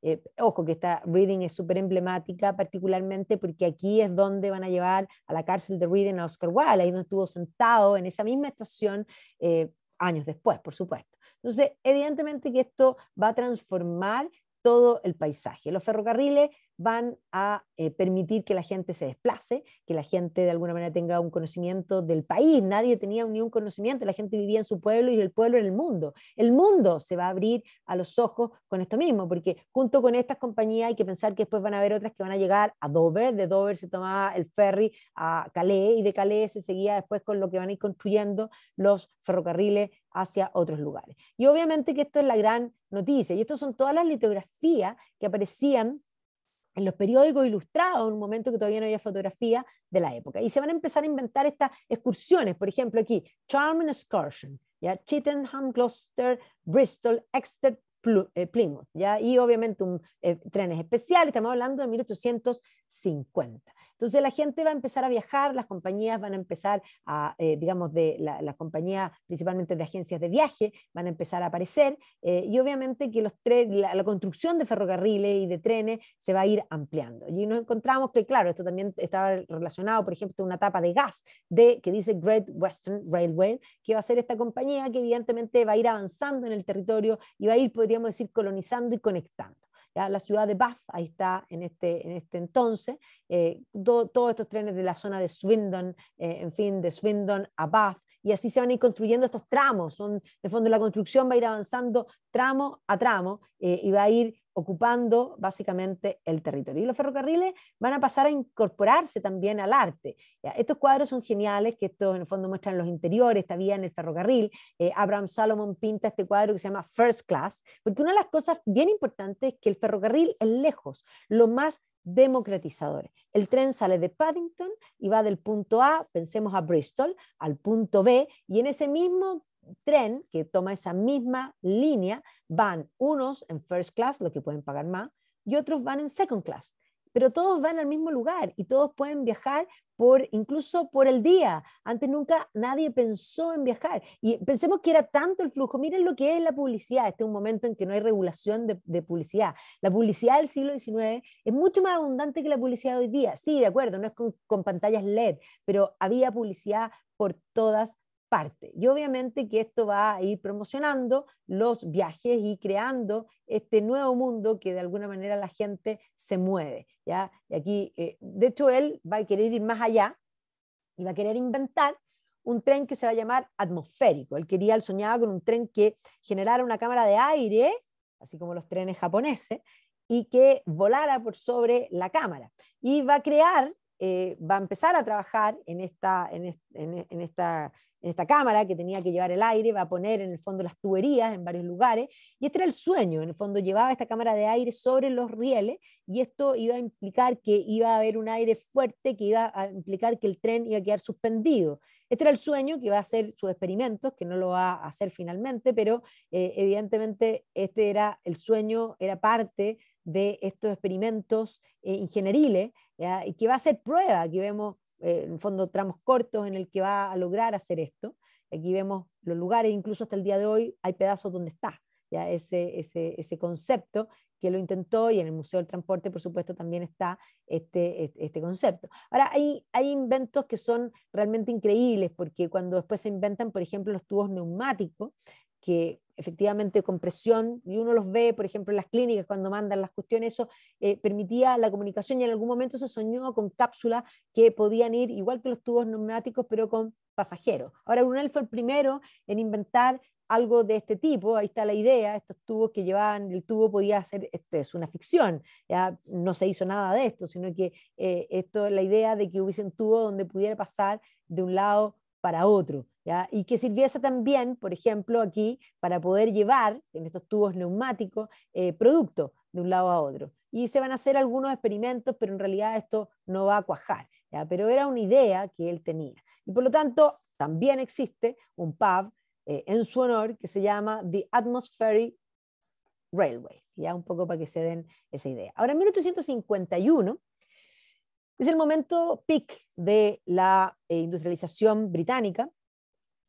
Eh, ojo que esta reading es súper emblemática, particularmente porque aquí es donde van a llevar a la cárcel de reading a Oscar Wilde, ahí donde estuvo sentado en esa misma estación eh, años después, por supuesto. Entonces, evidentemente que esto va a transformar todo el paisaje. Los ferrocarriles van a eh, permitir que la gente se desplace, que la gente de alguna manera tenga un conocimiento del país. Nadie tenía ni un conocimiento, la gente vivía en su pueblo y el pueblo en el mundo. El mundo se va a abrir a los ojos con esto mismo, porque junto con estas compañías hay que pensar que después van a haber otras que van a llegar a Dover, de Dover se tomaba el ferry a Calais y de Calais se seguía después con lo que van a ir construyendo los ferrocarriles hacia otros lugares. Y obviamente que esto es la gran noticia, y estas son todas las litografías que aparecían en los periódicos ilustrados, en un momento que todavía no había fotografía de la época. Y se van a empezar a inventar estas excursiones, por ejemplo aquí, Charming Excursion, ¿ya? Chittenham, Gloucester, Bristol, Exeter, eh, Plymouth, ¿ya? y obviamente un, eh, trenes especiales, estamos hablando de 1850. Entonces la gente va a empezar a viajar, las compañías van a empezar a, eh, digamos, de las compañías principalmente de agencias de viaje van a empezar a aparecer eh, y obviamente que los la, la, construcción de ferrocarriles y de trenes se va a ir ampliando. Y nos encontramos que, claro, esto también estaba relacionado, por ejemplo, con una tapa de gas de, que dice Great Western Railway, que va a ser esta compañía que evidentemente va a ir avanzando en el territorio y va a ir, podríamos decir, colonizando y conectando la ciudad de Bath, ahí está en este, en este entonces, eh, todos estos trenes de la zona de Swindon, eh, en fin, de Swindon a Bath, y así se van a ir construyendo estos tramos. Son, en el fondo, la construcción va a ir avanzando tramo a tramo eh, y va a ir ocupando básicamente el territorio. Y los ferrocarriles van a pasar a incorporarse también al arte. Estos cuadros son geniales, que esto en el fondo muestran los interiores, todavía en el ferrocarril. Eh, Abraham Solomon pinta este cuadro que se llama First Class, porque una de las cosas bien importantes es que el ferrocarril es lejos, lo más democratizador. El tren sale de Paddington y va del punto A, pensemos a Bristol, al punto B, y en ese mismo tren que toma esa misma línea, van unos en first class, los que pueden pagar más, y otros van en second class. Pero todos van al mismo lugar y todos pueden viajar por incluso por el día. Antes nunca nadie pensó en viajar. Y pensemos que era tanto el flujo. Miren lo que es la publicidad. Este es un momento en que no hay regulación de, publicidad. La publicidad del siglo XIX es mucho más abundante que la publicidad de hoy día. Sí, de acuerdo, no es con, con pantallas LED, pero había publicidad por todas parte Y obviamente que esto va a ir promocionando los viajes y creando este nuevo mundo que de alguna manera la gente se mueve. ¿ya? Y aquí, eh, de hecho, él va a querer ir más allá y va a querer inventar un tren que se va a llamar atmosférico. Él quería, él soñaba con un tren que generara una cámara de aire, así como los trenes japoneses, y que volara por sobre la cámara. Y va a crear eh, va a empezar a trabajar en esta, en, en, esta en esta cámara que tenía que llevar el aire, va a poner en el fondo las tuberías en varios lugares, y este era el sueño, en el fondo llevaba esta cámara de aire sobre los rieles, y esto iba a implicar que iba a haber un aire fuerte, que iba a implicar que el tren iba a quedar suspendido. Este era el sueño que iba a hacer sus experimentos, que no lo va a hacer finalmente, pero eh, evidentemente este era el sueño, era parte de estos experimentos eh, ingenieriles, y que va a ser prueba, que vemos eh, en fondo tramos cortos en el que va a lograr hacer esto. Aquí vemos los lugares, incluso hasta el día de hoy hay pedazos donde está ya ese, ese, ese concepto que lo intentó y en el Museo del Transporte, por supuesto, también está este, este, este concepto. Ahora, hay, hay inventos que son realmente increíbles, porque cuando después se inventan, por ejemplo, los tubos neumáticos, que efectivamente con presión, y uno los ve, por ejemplo, en las clínicas cuando mandan las cuestiones, eso eh, permitía la comunicación y en algún momento se soñó con cápsulas que podían ir igual que los tubos neumáticos, pero con pasajeros. Ahora, Brunel fue el primero en inventar algo de este tipo, ahí está la idea, estos tubos que llevaban, el tubo podía ser, esto es una ficción, ya no se hizo nada de esto, sino que eh, esto es la idea de que hubiese un tubo donde pudiera pasar de un lado para otro y que sirviese también, por ejemplo, aquí para poder llevar en estos tubos neumáticos eh, producto de un lado a otro. Y se van a hacer algunos experimentos, pero en realidad esto no va a cuajar. Pero era una idea que él tenía. Y por lo tanto, también existe un pub eh, en su honor que se llama The Atmospheric Railway. Ya un poco para que se den esa idea. Ahora, en 1851 es el momento peak de la eh, industrialización británica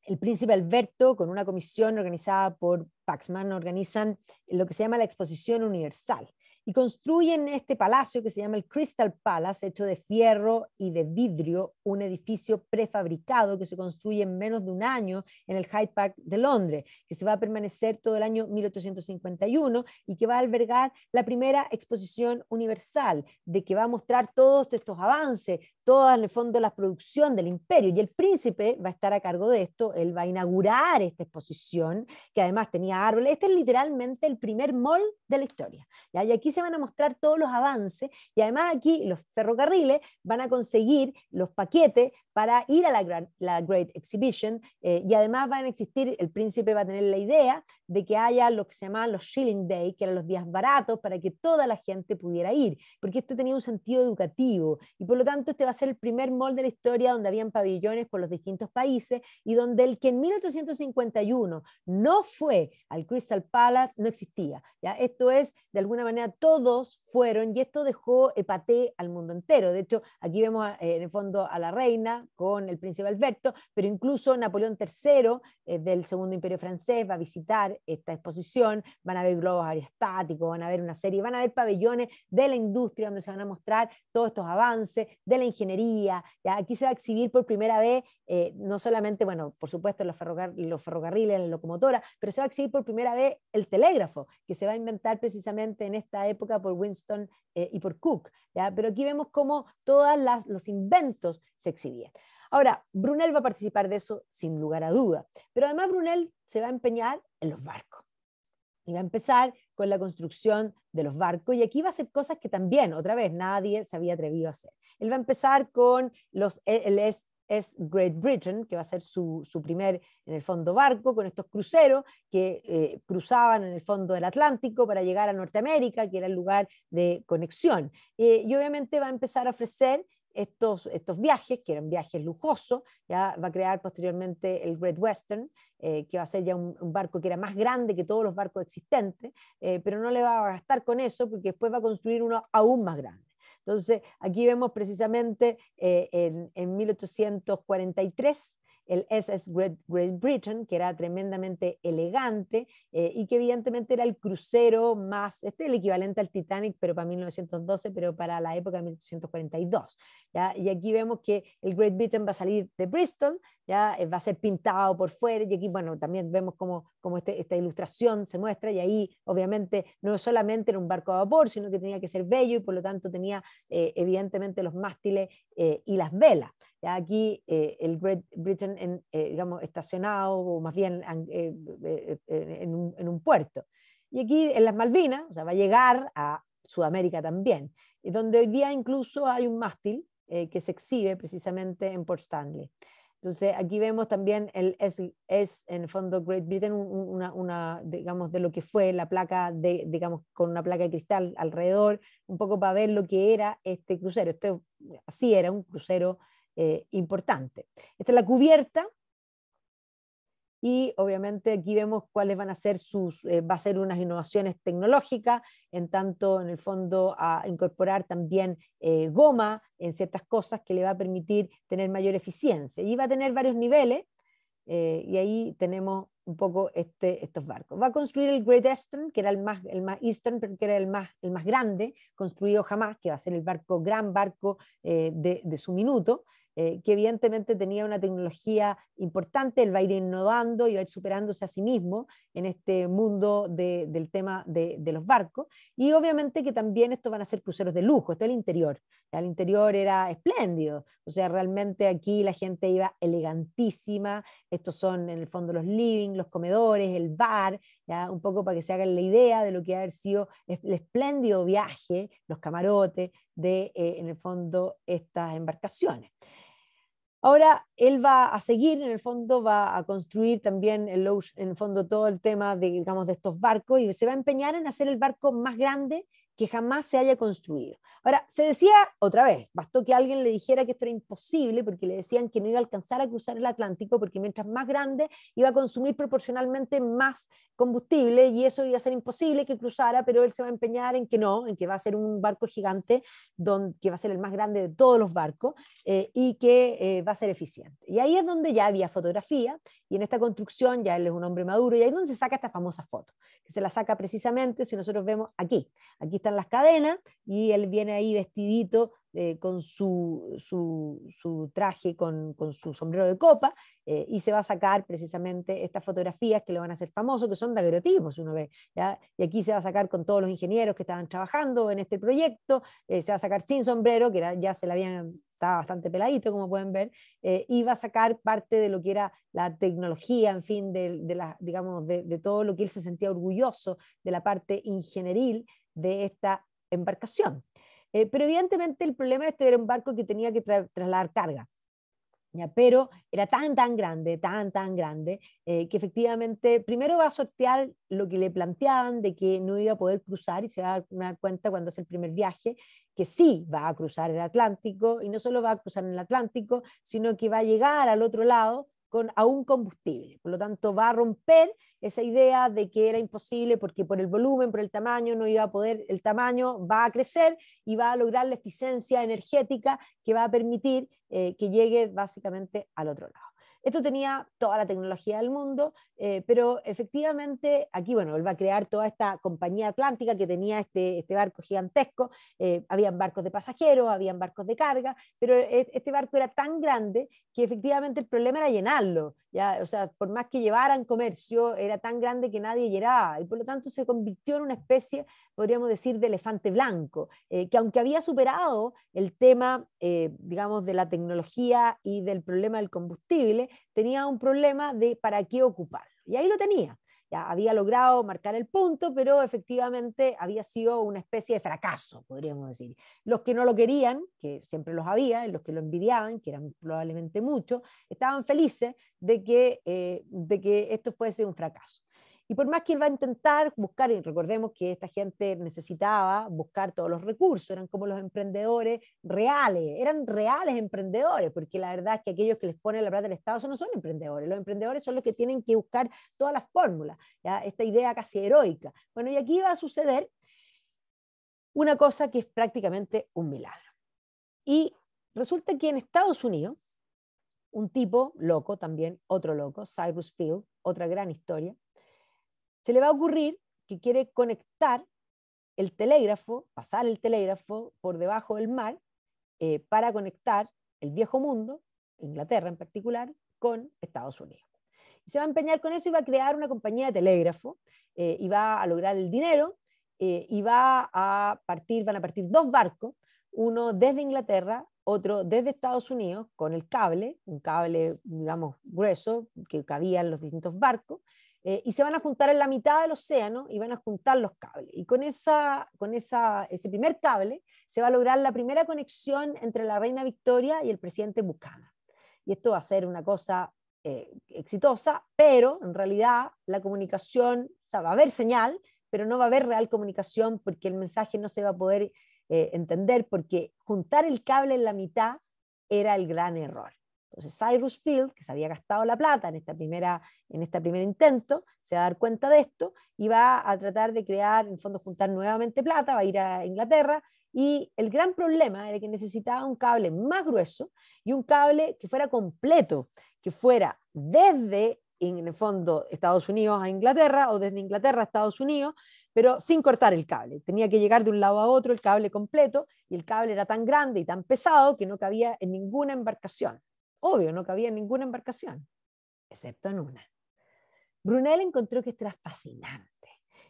el príncipe Alberto con una comisión organizada por Paxman organizan lo que se llama la Exposición Universal y construyen este palacio que se llama el Crystal Palace, hecho de fierro y de vidrio, un edificio prefabricado que se construye en menos de un año en el Hyde Park de Londres, que se va a permanecer todo el año 1851 y que va a albergar la primera exposición universal, de que va a mostrar todos estos avances, todas el fondo la producción del imperio. Y el príncipe va a estar a cargo de esto, él va a inaugurar esta exposición, que además tenía árboles. Este es literalmente el primer mall de la historia. Y aquí se van a mostrar todos los avances y además aquí los ferrocarriles van a conseguir los paquetes para ir a la, la Great Exhibition eh, y además van a existir, el príncipe va a tener la idea de que haya lo que se llama los Shilling Day, que eran los días baratos para que toda la gente pudiera ir, porque esto tenía un sentido educativo y por lo tanto este va a el primer mall de la historia donde habían pabellones por los distintos países y donde el que en 1851 no fue al Crystal Palace no existía. ¿ya? Esto es, de alguna manera, todos fueron y esto dejó hepaté al mundo entero. De hecho, aquí vemos eh, en el fondo a la reina con el príncipe Alberto, pero incluso Napoleón III eh, del Segundo Imperio Francés va a visitar esta exposición, van a ver globos aerostáticos, van a ver una serie, van a ver pabellones de la industria donde se van a mostrar todos estos avances de la ingeniería ingeniería. ¿ya? Aquí se va a exhibir por primera vez, eh, no solamente, bueno, por supuesto, los, ferrocarriles, la locomotora, pero se va a exhibir por primera vez el telégrafo, que se va a inventar precisamente en esta época por Winston eh, y por Cook. ¿ya? Pero aquí vemos cómo todos los inventos se exhibían. Ahora, Brunel va a participar de eso sin lugar a duda, pero además Brunel se va a empeñar en los barcos. Y va a empezar con la construcción de los barcos y aquí va a hacer cosas que también, otra vez, nadie se había atrevido a hacer. Él va a empezar con los S, es Great Britain, que va a ser su, primer, en el fondo, barco, con estos cruceros que eh, cruzaban en el fondo del Atlántico para llegar a Norteamérica, que era el lugar de conexión. Eh, y obviamente va a empezar a ofrecer estos, estos viajes, que eran viajes lujosos, ya va a crear posteriormente el Great Western, eh, que va a ser ya un, barco que era más grande que todos los barcos existentes, eh, pero no le va a gastar con eso porque después va a construir uno aún más grande. Entonces, aquí vemos precisamente eh, en, en 1843 el SS Great, Britain, que era tremendamente elegante eh, y que evidentemente era el crucero más, este es el equivalente al Titanic, pero para 1912, pero para la época de 1842. ¿ya? Y aquí vemos que el Great Britain va a salir de Bristol, ya eh, va a ser pintado por fuera y aquí, bueno, también vemos cómo, este, esta ilustración se muestra y ahí obviamente no solamente era un barco a vapor, sino que tenía que ser bello y por lo tanto tenía eh, evidentemente los mástiles y las velas aquí eh, el Great Britain eh, digamos, estacionado, o más bien eh, en, un, puerto. Y aquí en las Malvinas, o sea, va a llegar a Sudamérica también, donde hoy día incluso hay un mástil que se exhibe precisamente en Port Stanley. Entonces aquí vemos también el es, en el fondo Great Britain una, digamos de lo que fue la placa de digamos con una placa de cristal alrededor un poco para ver lo que era este crucero. así era un crucero eh, importante. Esta es la cubierta y obviamente aquí vemos cuáles van a ser sus, eh, va a ser unas innovaciones tecnológicas, en tanto en el fondo a incorporar también eh, goma en ciertas cosas que le va a permitir tener mayor eficiencia. Y va a tener varios niveles y ahí tenemos un poco este, estos barcos. Va a construir el Great Eastern, que era el más, el más Eastern, pero que era el más, el más grande construido jamás, que va a ser el barco, gran barco de, de su minuto. Eh, que evidentemente tenía una tecnología importante, él va a ir innovando y va a ir superándose a sí mismo en este mundo del tema de, los barcos. Y obviamente que también estos van a ser cruceros de lujo, esto es el interior. El interior era espléndido, o sea, realmente aquí la gente iba elegantísima, estos son en el fondo los living, los comedores, el bar, ¿ya? un poco para que se hagan la idea de lo que ha sido el espléndido viaje, los camarotes de, eh, en el fondo, estas embarcaciones. Ahora él va a seguir, en el fondo, va a construir también el, en el fondo todo el tema de, digamos, de estos barcos y se va a empeñar en hacer el barco más grande que jamás se haya construido. Ahora, se decía otra vez, bastó que alguien le dijera que esto era imposible porque le decían que no iba a alcanzar a cruzar el Atlántico porque mientras más grande iba a consumir proporcionalmente más combustible y eso iba a ser imposible que cruzara, pero él se va a empeñar en que no, en que va a ser un barco gigante donde, que va a ser el más grande de todos los barcos eh, y que eh, va a ser eficiente. Y ahí es donde ya había fotografía y en esta construcción ya él es un hombre maduro y ahí es donde se saca esta famosa foto, que se la saca precisamente si nosotros vemos aquí. Aquí está las cadenas y él viene ahí vestidito eh, con su, traje, con, su sombrero de copa, eh, y se va a sacar precisamente estas fotografías que lo van a hacer famoso, que son daguerrotipos uno ve. Y aquí se va a sacar con todos los ingenieros que estaban trabajando en este proyecto, eh, se va a sacar sin sombrero, que ya se la habían, estaba bastante peladito, como pueden ver, y va a sacar parte de lo que era la tecnología, en fin, de, digamos, de, de todo lo que él se sentía orgulloso, de la parte ingenieril de esta embarcación. Eh, pero evidentemente el problema de este era un barco que tenía que trasladar carga. Ya, pero era tan, tan grande, tan, tan grande, eh, que efectivamente primero va a sortear lo que le planteaban de que no iba a poder cruzar y se va a dar cuenta cuando hace el primer viaje que sí va a cruzar el Atlántico y no solo va a cruzar el Atlántico, sino que va a llegar al otro lado con, a un combustible. Por lo tanto, va a romper esa idea de que era imposible porque por el volumen, por el tamaño, no iba a poder, el tamaño va a crecer y va a lograr la eficiencia energética que va a permitir eh, que llegue básicamente al otro lado. Esto tenía toda la tecnología del mundo, eh, pero efectivamente aquí, bueno, él va a crear toda esta compañía atlántica que tenía este, este barco gigantesco. Eh, habían barcos de pasajeros, habían barcos de carga, pero e, este barco era tan grande que efectivamente el problema era llenarlo. ¿ya? O sea, por más que llevaran comercio, era tan grande que nadie llenaba y por lo tanto se convirtió en una especie podríamos decir, de elefante blanco, eh, que aunque había superado el tema, eh, digamos, de la tecnología y del problema del combustible, tenía un problema de para qué ocuparlo. Y ahí lo tenía. Ya había logrado marcar el punto, pero efectivamente había sido una especie de fracaso, podríamos decir. Los que no lo querían, que siempre los había, los que lo envidiaban, que eran probablemente muchos, estaban felices de que, eh, de que esto fuese un fracaso. Y por más que él va a intentar buscar, y recordemos que esta gente necesitaba buscar todos los recursos, eran como los emprendedores reales, eran reales emprendedores, porque la verdad es que aquellos que les ponen la plata del Estado no son emprendedores, los emprendedores son los que tienen que buscar todas las fórmulas, esta idea casi heroica. Bueno, y aquí va a suceder una cosa que es prácticamente un milagro. Y resulta que en Estados Unidos, un tipo loco también, otro loco, Cyrus Field, otra gran historia, se le va a ocurrir que quiere conectar el telégrafo, pasar el telégrafo por debajo del mar eh, para conectar el viejo mundo, Inglaterra en particular, con Estados Unidos. Y se va a empeñar con eso y va a crear una compañía de telégrafo eh, y va a lograr el dinero eh, y va a partir, van a partir dos barcos, uno desde Inglaterra, otro desde Estados Unidos, con el cable, un cable, digamos, grueso que cabía en los distintos barcos, eh, y se van a juntar en la mitad del océano y van a juntar los cables. Y con, esa, con ese primer cable se va a lograr la primera conexión entre la reina Victoria y el presidente Buchanan. Y esto va a ser una cosa eh, exitosa, pero en realidad la comunicación, o sea, va a haber señal, pero no va a haber real comunicación porque el mensaje no se va a poder eh, entender porque juntar el cable en la mitad era el gran error. Entonces Cyrus Field, que se había gastado la plata en, en este primer intento, se va a dar cuenta de esto y va a tratar de crear, en fondo, juntar nuevamente plata, va a ir a Inglaterra. Y el gran problema era que necesitaba un cable más grueso y un cable que fuera completo, que fuera desde, en el fondo, Estados Unidos a Inglaterra o desde Inglaterra a Estados Unidos, pero sin cortar el cable. Tenía que llegar de un lado a otro el cable completo y el cable era tan grande y tan pesado que no cabía en ninguna embarcación. Obvio, no cabía ninguna embarcación, excepto en una. Brunel encontró que esto era fascinante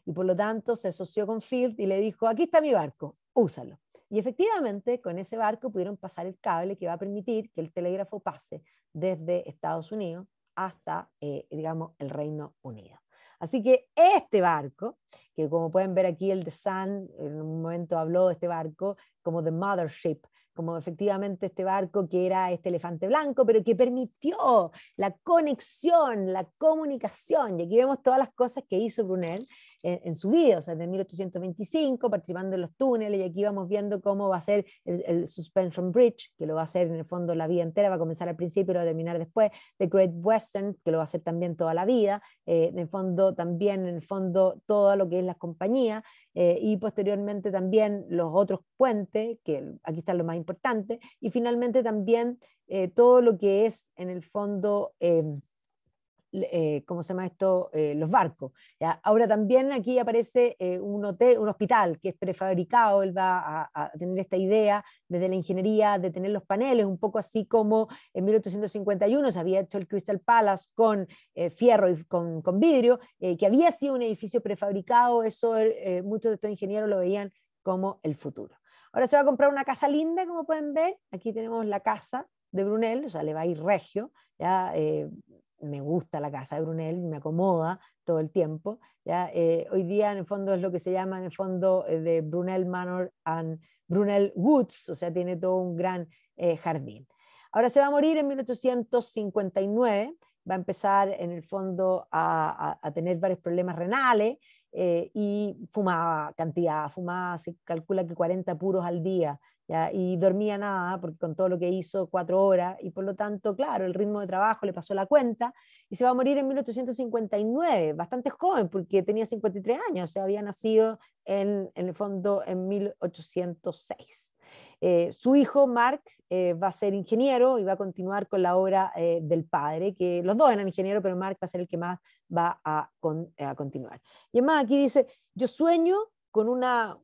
y por lo tanto se asoció con Field y le dijo, aquí está mi barco, úsalo. Y efectivamente, con ese barco pudieron pasar el cable que va a permitir que el telégrafo pase desde Estados Unidos hasta, eh, digamos, el Reino Unido. Así que este barco, que como pueden ver aquí, el de Sun en un momento habló de este barco como The Mothership, como efectivamente este barco que era este elefante blanco, pero que permitió la conexión, la comunicación. Y aquí vemos todas las cosas que hizo Brunel en, su vida, o sea, desde 1825, participando en los túneles, y aquí vamos viendo cómo va a ser el, Suspension Bridge, que lo va a hacer en el fondo la vida entera, va a comenzar al principio y va a terminar después, The Great Western, que lo va a hacer también toda la vida, eh, en el fondo también, en el fondo todo lo que es las compañías, eh, y posteriormente también los otros puentes, que aquí está lo más importante, y finalmente también eh, todo lo que es en el fondo... Eh, ¿cómo se llama esto? Eh, los barcos. Ahora también aquí aparece eh, un, hotel, un hospital que es prefabricado, él va a, tener esta idea desde la ingeniería de tener los paneles, un poco así como en 1851 se había hecho el Crystal Palace con fierro y con, vidrio, que había sido un edificio prefabricado, eso muchos de estos ingenieros lo veían como el futuro. Ahora se va a comprar una casa linda, como pueden ver, aquí tenemos la casa de Brunel, o sea, le va a ir regio, ya me gusta la casa de Brunel, me acomoda todo el tiempo. ¿ya? Eh, hoy día en el fondo es lo que se llama el fondo eh, de Brunel Manor and Brunel Woods, o sea, tiene todo un gran eh, jardín. Ahora se va a morir en 1859, va a empezar en el fondo a tener varios problemas renales, eh, y fumaba cantidad, fumaba, se calcula que 40 puros al día, y dormía nada, porque con todo lo que hizo, cuatro horas, y por lo tanto, claro, el ritmo de trabajo le pasó la cuenta, y se va a morir en 1859, bastante joven, porque tenía 53 años, o sea, había nacido en, en el fondo en 1806. Eh, su hijo, Mark, eh, va a ser ingeniero y va a continuar con la obra eh, del padre, que los dos eran ingenieros, pero Mark va a ser el que más va a, continuar. Y además aquí dice, yo sueño con una,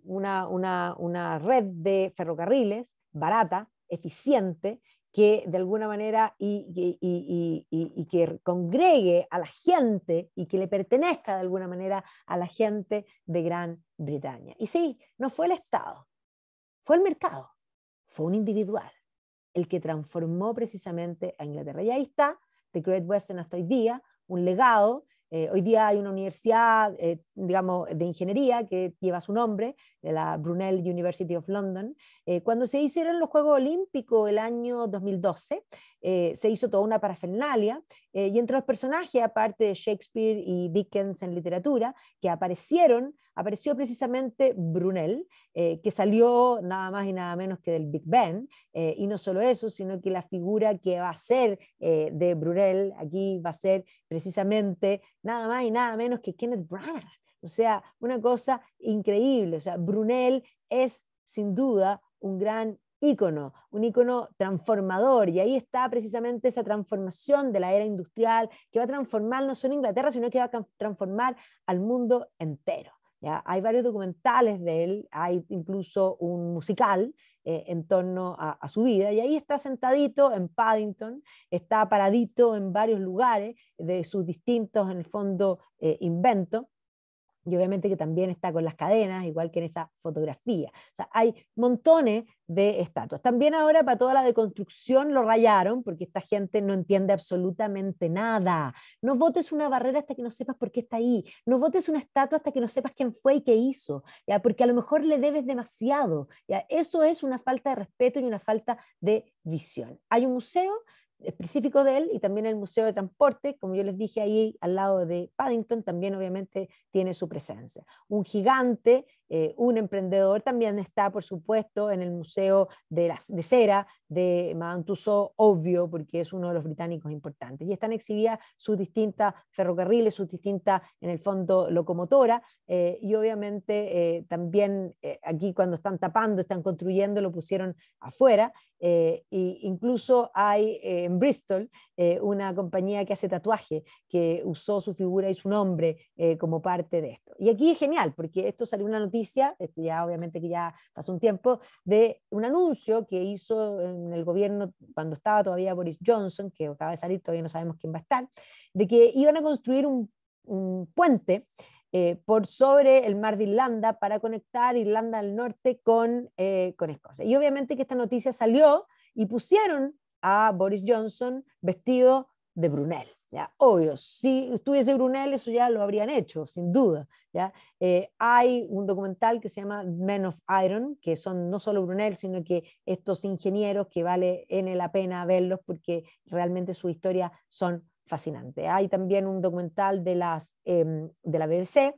red de ferrocarriles barata, eficiente, que de alguna manera y, y, que congregue a la gente y que le pertenezca de alguna manera a la gente de Gran Bretaña. Y sí, no fue el Estado, fue el mercado fue un individual el que transformó precisamente a Inglaterra. Y ahí está The Great Western hasta hoy día, un legado. Eh, hoy día hay una universidad, eh, digamos, de ingeniería que lleva su nombre, la Brunel University of London. Eh, cuando se hicieron los Juegos Olímpicos el año 2012, eh, se hizo toda una parafernalia, eh, y entre los personajes, aparte de Shakespeare y Dickens en literatura, que aparecieron, apareció precisamente Brunel, eh, que salió nada más y nada menos que del Big Ben, y no solo eso, sino que la figura que va a ser de Brunel aquí va a ser precisamente nada más y nada menos que Kenneth Branagh. O sea, una cosa increíble. O sea, Brunel es sin duda un gran ícono, un ícono transformador. Y ahí está precisamente esa transformación de la era industrial que va a transformar no solo Inglaterra, sino que va a transformar al mundo entero. Hay varios documentales de él, hay incluso un musical eh, en torno a, su vida. Y ahí está sentadito en Paddington, está paradito en varios lugares de sus distintos, en el fondo, eh, invento y obviamente que también está con las cadenas, igual que en esa fotografía. O sea, hay montones de estatuas. También ahora para toda la deconstrucción lo rayaron porque esta gente no entiende absolutamente nada. No votes una barrera hasta que no sepas por qué está ahí. No votes una estatua hasta que no sepas quién fue y qué hizo, ¿ya? porque a lo mejor le debes demasiado. ¿ya? Eso es una falta de respeto y una falta de visión. Hay un museo específico de él y también el Museo de Transporte, como yo les dije ahí al lado de Paddington, también obviamente tiene su presencia. Un gigante, eh, un emprendedor también está, por supuesto, en el Museo de, la, de Cera, de Madame obvio, porque es uno de los británicos importantes. Y están exhibidas sus distintas ferrocarriles, sus distintas, en el fondo, locomotora, eh, y obviamente eh, también eh, aquí cuando están tapando, están construyendo, lo pusieron afuera, e incluso hay en Bristol una compañía que hace tatuaje, que usó su figura y su nombre como parte de esto. Y aquí es genial, porque esto salió una noticia, esto ya obviamente que ya pasó un tiempo, de un anuncio que hizo en el gobierno cuando estaba todavía Boris Johnson, que acaba de salir, todavía no sabemos quién va a estar, de que iban a construir un, puente eh, por sobre el mar de Irlanda para conectar Irlanda del Norte con, eh, con Escocia. Y obviamente que esta noticia salió y pusieron a Boris Johnson vestido de Brunel. ¿ya? Obvio, si estuviese Brunel, eso ya lo habrían hecho, sin duda. ¿ya? Eh, hay un documental que se llama Men of Iron, que son no solo Brunel, sino que estos ingenieros que vale en la pena verlos porque realmente su historia son fascinantes. Hay también un documental de, las, em, de la BBC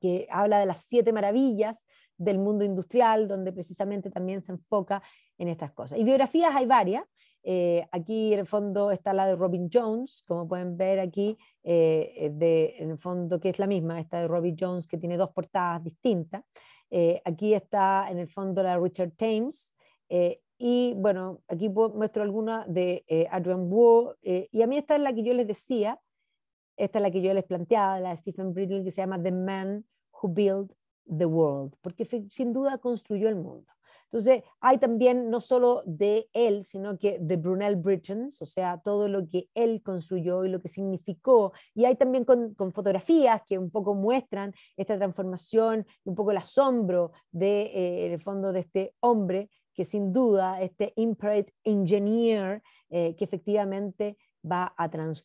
que habla de las siete maravillas del mundo industrial, donde precisamente también se enfoca en estas cosas. Y biografías hay varias, eh, aquí en el fondo está la de Robin Jones, como pueden ver aquí, eh, de, en el fondo que es la misma, esta de Robin Jones que tiene dos portadas distintas. Eh, aquí está en el fondo la de Richard Thames. y bueno, aquí muestro alguna de Adrian Wu. y a mí esta es la que yo les decía, esta es la que yo les planteaba, la de Stephen Brittle, que se llama The Man Who Built the World, porque sin duda construyó el mundo. Entonces, hay también no solo de él, sino que de Brunel Britons, o sea, todo lo que él construyó y lo que significó. Y hay también con, fotografías que un poco muestran esta transformación un poco el asombro del eh, el fondo de este hombre, que sin duda, este imprent Engineer, eh, que efectivamente va a transformar.